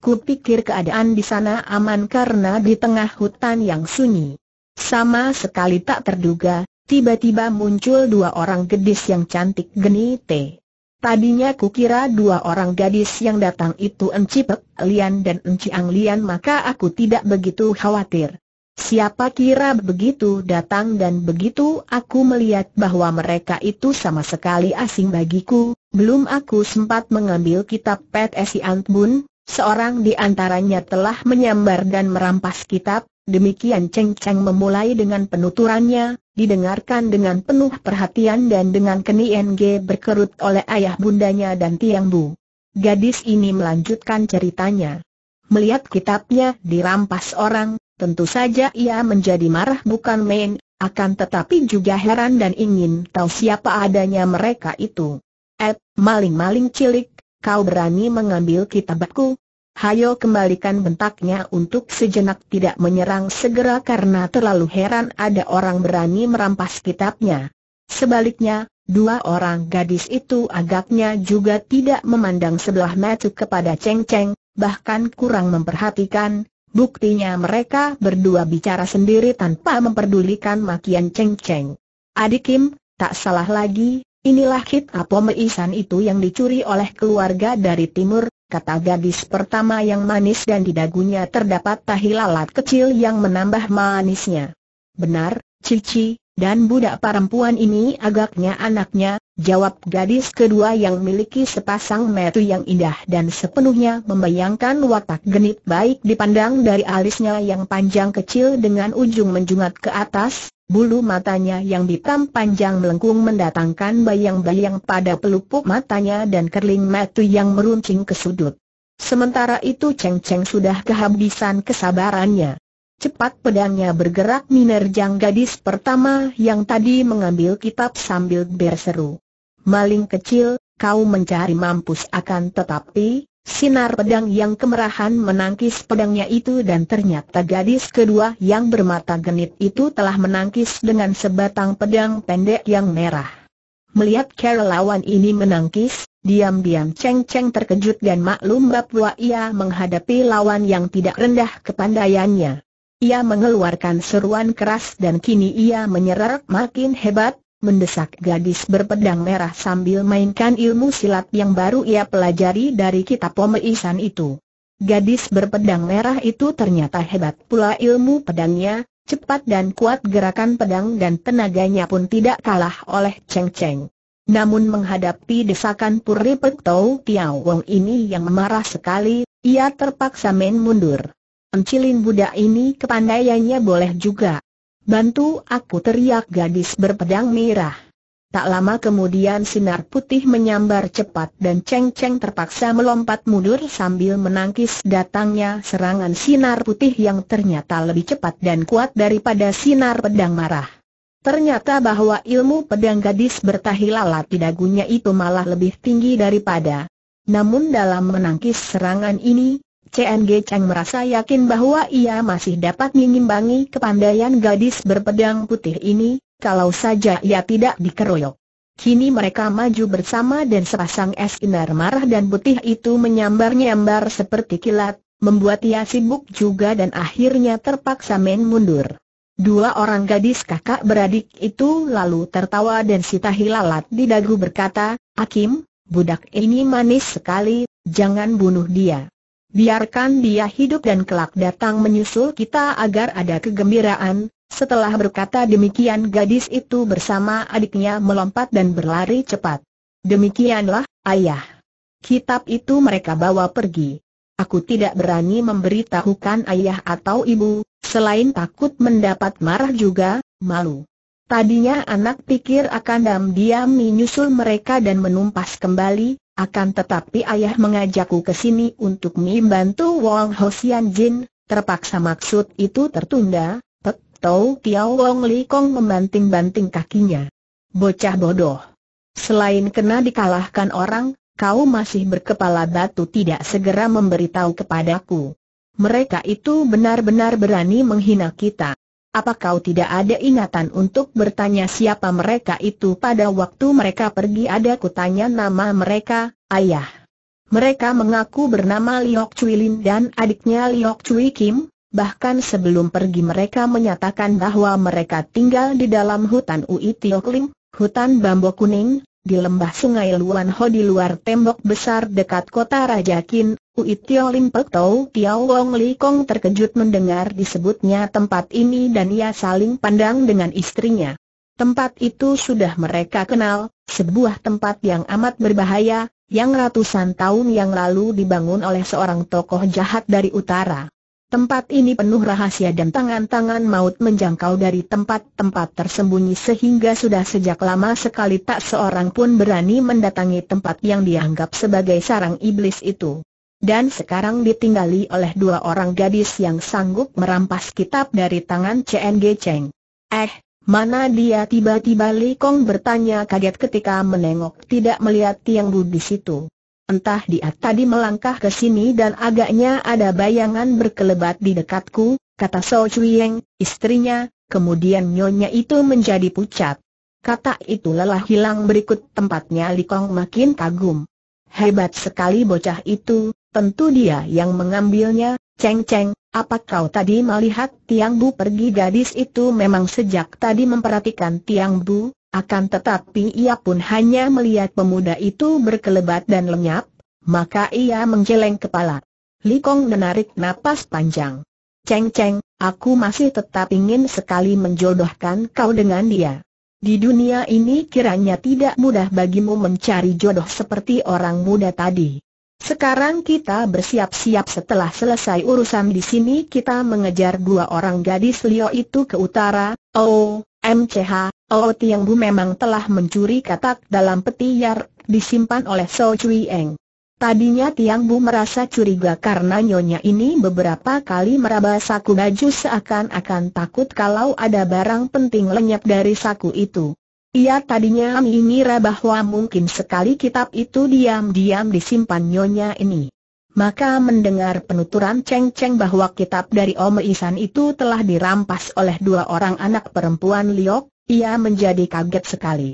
Kupikir keadaan di sana aman karena di tengah hutan yang sunyi. Sama sekali tak terduga, Tiba-tiba muncul dua orang gadis yang cantik genite. Tadinya ku kira dua orang gadis yang datang itu Enci Pek Lian dan Enci Ang Lian maka aku tidak begitu khawatir. Siapa kira begitu datang dan begitu aku melihat bahwa mereka itu sama sekali asing bagiku, belum aku sempat mengambil kitab Pet Ant Bun, Seorang di antaranya telah menyambar dan merampas kitab, demikian Cheng Cheng memulai dengan penuturannya, didengarkan dengan penuh perhatian dan dengan keni G berkerut oleh ayah bundanya dan Tiang Bu. Gadis ini melanjutkan ceritanya. Melihat kitabnya dirampas orang, tentu saja ia menjadi marah bukan main, akan tetapi juga heran dan ingin tahu siapa adanya mereka itu. Eh, maling-maling cilik, kau berani mengambil kitabku? Hayo kembalikan bentaknya untuk sejenak tidak menyerang segera karena terlalu heran ada orang berani merampas kitabnya. Sebaliknya, dua orang gadis itu agaknya juga tidak memandang sebelah mata kepada Cheng Cheng, bahkan kurang memperhatikan, buktinya mereka berdua bicara sendiri tanpa memperdulikan makian Cheng Cheng. Adik Kim, tak salah lagi, Inilah kit apomeisan itu yang dicuri oleh keluarga dari timur, kata gadis pertama yang manis dan di dagunya terdapat tahi lalat kecil yang menambah manisnya. Benar, Cici, dan budak perempuan ini agaknya anaknya, jawab gadis kedua yang memiliki sepasang metu yang indah dan sepenuhnya membayangkan watak genit baik dipandang dari alisnya yang panjang kecil dengan ujung menjungat ke atas, Bulu matanya yang hitam panjang melengkung mendatangkan bayang-bayang pada pelupuk matanya dan kerling mata yang meruncing ke sudut. Sementara itu Cheng Cheng sudah kehabisan kesabarannya. Cepat pedangnya bergerak menerjang gadis pertama yang tadi mengambil kitab sambil berseru. Maling kecil, kau mencari mampus akan tetapi, Sinar pedang yang kemerahan menangkis pedangnya itu dan ternyata gadis kedua yang bermata genit itu telah menangkis dengan sebatang pedang pendek yang merah. Melihat Carol lawan ini menangkis, diam-diam Cheng Cheng terkejut dan maklum bahwa ia menghadapi lawan yang tidak rendah kepandaiannya. Ia mengeluarkan seruan keras dan kini ia menyerap makin hebat, mendesak gadis berpedang merah sambil mainkan ilmu silat yang baru ia pelajari dari kitab pemeisan itu. Gadis berpedang merah itu ternyata hebat pula ilmu pedangnya, cepat dan kuat gerakan pedang dan tenaganya pun tidak kalah oleh Cheng Cheng. Namun menghadapi desakan Puri Pek Tau Tiao Wong ini yang marah sekali, ia terpaksa main mundur. Encilin budak ini kepandaiannya boleh juga, Bantu aku teriak gadis berpedang merah. Tak lama kemudian sinar putih menyambar cepat dan Cheng Cheng terpaksa melompat mundur sambil menangkis datangnya serangan sinar putih yang ternyata lebih cepat dan kuat daripada sinar pedang marah. Ternyata bahwa ilmu pedang gadis bertahilalat tidak gunya itu malah lebih tinggi daripada. Namun dalam menangkis serangan ini, CNG Chang merasa yakin bahwa ia masih dapat mengimbangi kepandaian gadis berpedang putih ini, kalau saja ia tidak dikeroyok. Kini mereka maju bersama dan sepasang es inar marah dan putih itu menyambar-nyambar seperti kilat, membuat ia sibuk juga dan akhirnya terpaksa main mundur. Dua orang gadis kakak beradik itu lalu tertawa dan Sita lalat di dagu berkata, Akim, budak ini manis sekali, jangan bunuh dia. Biarkan dia hidup dan kelak datang menyusul kita agar ada kegembiraan. Setelah berkata demikian gadis itu bersama adiknya melompat dan berlari cepat. Demikianlah, ayah. Kitab itu mereka bawa pergi. Aku tidak berani memberitahukan ayah atau ibu, selain takut mendapat marah juga, malu. Tadinya anak pikir akan diam-diam menyusul mereka dan menumpas kembali, akan tetapi ayah mengajakku ke sini untuk membantu Wong Hosian Jin, terpaksa maksud itu tertunda, Pek Tau Tiao Wong Li Kong membanting-banting kakinya. Bocah bodoh. Selain kena dikalahkan orang, kau masih berkepala batu tidak segera memberitahu kepadaku. Mereka itu benar-benar berani menghina kita. Apa kau tidak ada ingatan untuk bertanya siapa mereka itu pada waktu mereka pergi ada kutanya nama mereka, ayah? Mereka mengaku bernama Liok Cui Lin dan adiknya Liok Cui Kim, bahkan sebelum pergi mereka menyatakan bahwa mereka tinggal di dalam hutan Ui Tiok Lim, hutan bambu kuning, di lembah sungai Luanho di luar tembok besar dekat kota Raja Qin, Ui Tio Lim Pek Tau Tiao Wong Li Kong terkejut mendengar disebutnya tempat ini dan ia saling pandang dengan istrinya. Tempat itu sudah mereka kenal, sebuah tempat yang amat berbahaya, yang ratusan tahun yang lalu dibangun oleh seorang tokoh jahat dari utara. Tempat ini penuh rahasia dan tangan-tangan maut menjangkau dari tempat-tempat tersembunyi sehingga sudah sejak lama sekali tak seorang pun berani mendatangi tempat yang dianggap sebagai sarang iblis itu. Dan sekarang ditinggali oleh dua orang gadis yang sanggup merampas kitab dari tangan CNG Cheng. Eh, mana dia tiba-tiba Li Kong bertanya kaget ketika menengok tidak melihat Tiang Bu di situ. Entah dia tadi melangkah ke sini dan agaknya ada bayangan berkelebat di dekatku, kata So Chuyeng, istrinya, kemudian nyonya itu menjadi pucat. Kata itu lelah hilang berikut tempatnya Likong makin kagum. Hebat sekali bocah itu, tentu dia yang mengambilnya, Cheng Cheng, apa kau tadi melihat Tiang Bu pergi gadis itu memang sejak tadi memperhatikan Tiang Bu? Akan tetapi ia pun hanya melihat pemuda itu berkelebat dan lenyap, maka ia menggeleng kepala. Kong menarik napas panjang. Ceng Ceng, aku masih tetap ingin sekali menjodohkan kau dengan dia. Di dunia ini kiranya tidak mudah bagimu mencari jodoh seperti orang muda tadi. Sekarang kita bersiap-siap setelah selesai urusan di sini kita mengejar dua orang gadis Lio itu ke utara, oh, MCH, Oh Tiang Bu memang telah mencuri katak dalam peti yar, disimpan oleh So Cui Eng. Tadinya Tiang Bu merasa curiga karena nyonya ini beberapa kali meraba saku baju seakan-akan takut kalau ada barang penting lenyap dari saku itu. Ia tadinya mengira bahwa mungkin sekali kitab itu diam-diam disimpan nyonya ini. Maka mendengar penuturan Cheng Cheng bahwa kitab dari Om Isan itu telah dirampas oleh dua orang anak perempuan Liok, ia menjadi kaget sekali.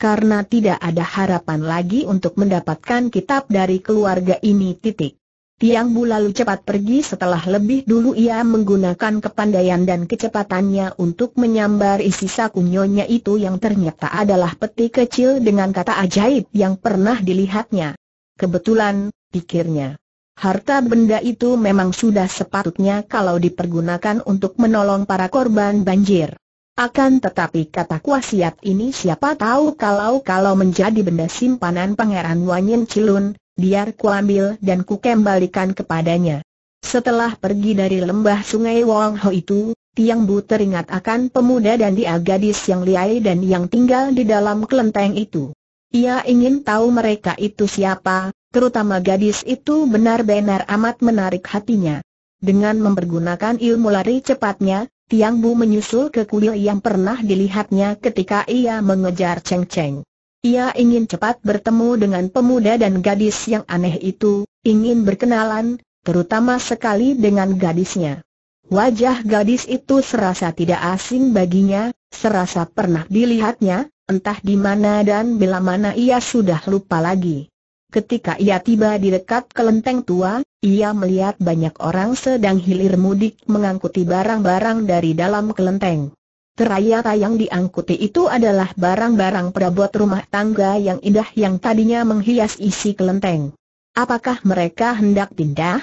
Karena tidak ada harapan lagi untuk mendapatkan kitab dari keluarga ini titik. Tiang Bu lalu cepat pergi setelah lebih dulu ia menggunakan kepandaian dan kecepatannya untuk menyambar isi saku itu yang ternyata adalah peti kecil dengan kata ajaib yang pernah dilihatnya. Kebetulan, pikirnya. Harta benda itu memang sudah sepatutnya kalau dipergunakan untuk menolong para korban banjir. Akan tetapi kata wasiat ini siapa tahu kalau-kalau menjadi benda simpanan Pangeran Wanyin Cilun, biar ku dan ku kepadanya. Setelah pergi dari lembah sungai Wong Ho itu, Tiang Bu teringat akan pemuda dan dia gadis yang liai dan yang tinggal di dalam kelenteng itu. Ia ingin tahu mereka itu siapa, terutama gadis itu benar-benar amat menarik hatinya. Dengan mempergunakan ilmu lari cepatnya, Tiang Bu menyusul ke kuil yang pernah dilihatnya ketika ia mengejar Cheng Cheng. Ia ingin cepat bertemu dengan pemuda dan gadis yang aneh itu, ingin berkenalan, terutama sekali dengan gadisnya. Wajah gadis itu serasa tidak asing baginya, serasa pernah dilihatnya, entah di mana dan bila mana ia sudah lupa lagi. Ketika ia tiba di dekat kelenteng tua, ia melihat banyak orang sedang hilir mudik mengangkuti barang-barang dari dalam kelenteng. Terayata yang diangkuti itu adalah barang-barang perabot rumah tangga yang indah yang tadinya menghias isi kelenteng. Apakah mereka hendak pindah?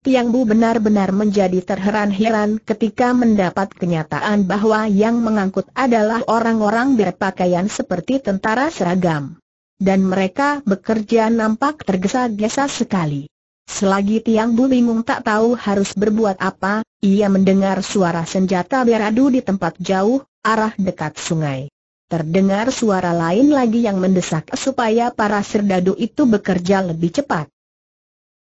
Tiang Bu benar-benar menjadi terheran-heran ketika mendapat kenyataan bahwa yang mengangkut adalah orang-orang berpakaian seperti tentara seragam dan mereka bekerja nampak tergesa-gesa sekali. Selagi Tiang Bu bingung tak tahu harus berbuat apa, ia mendengar suara senjata beradu di tempat jauh, arah dekat sungai. Terdengar suara lain lagi yang mendesak supaya para serdadu itu bekerja lebih cepat.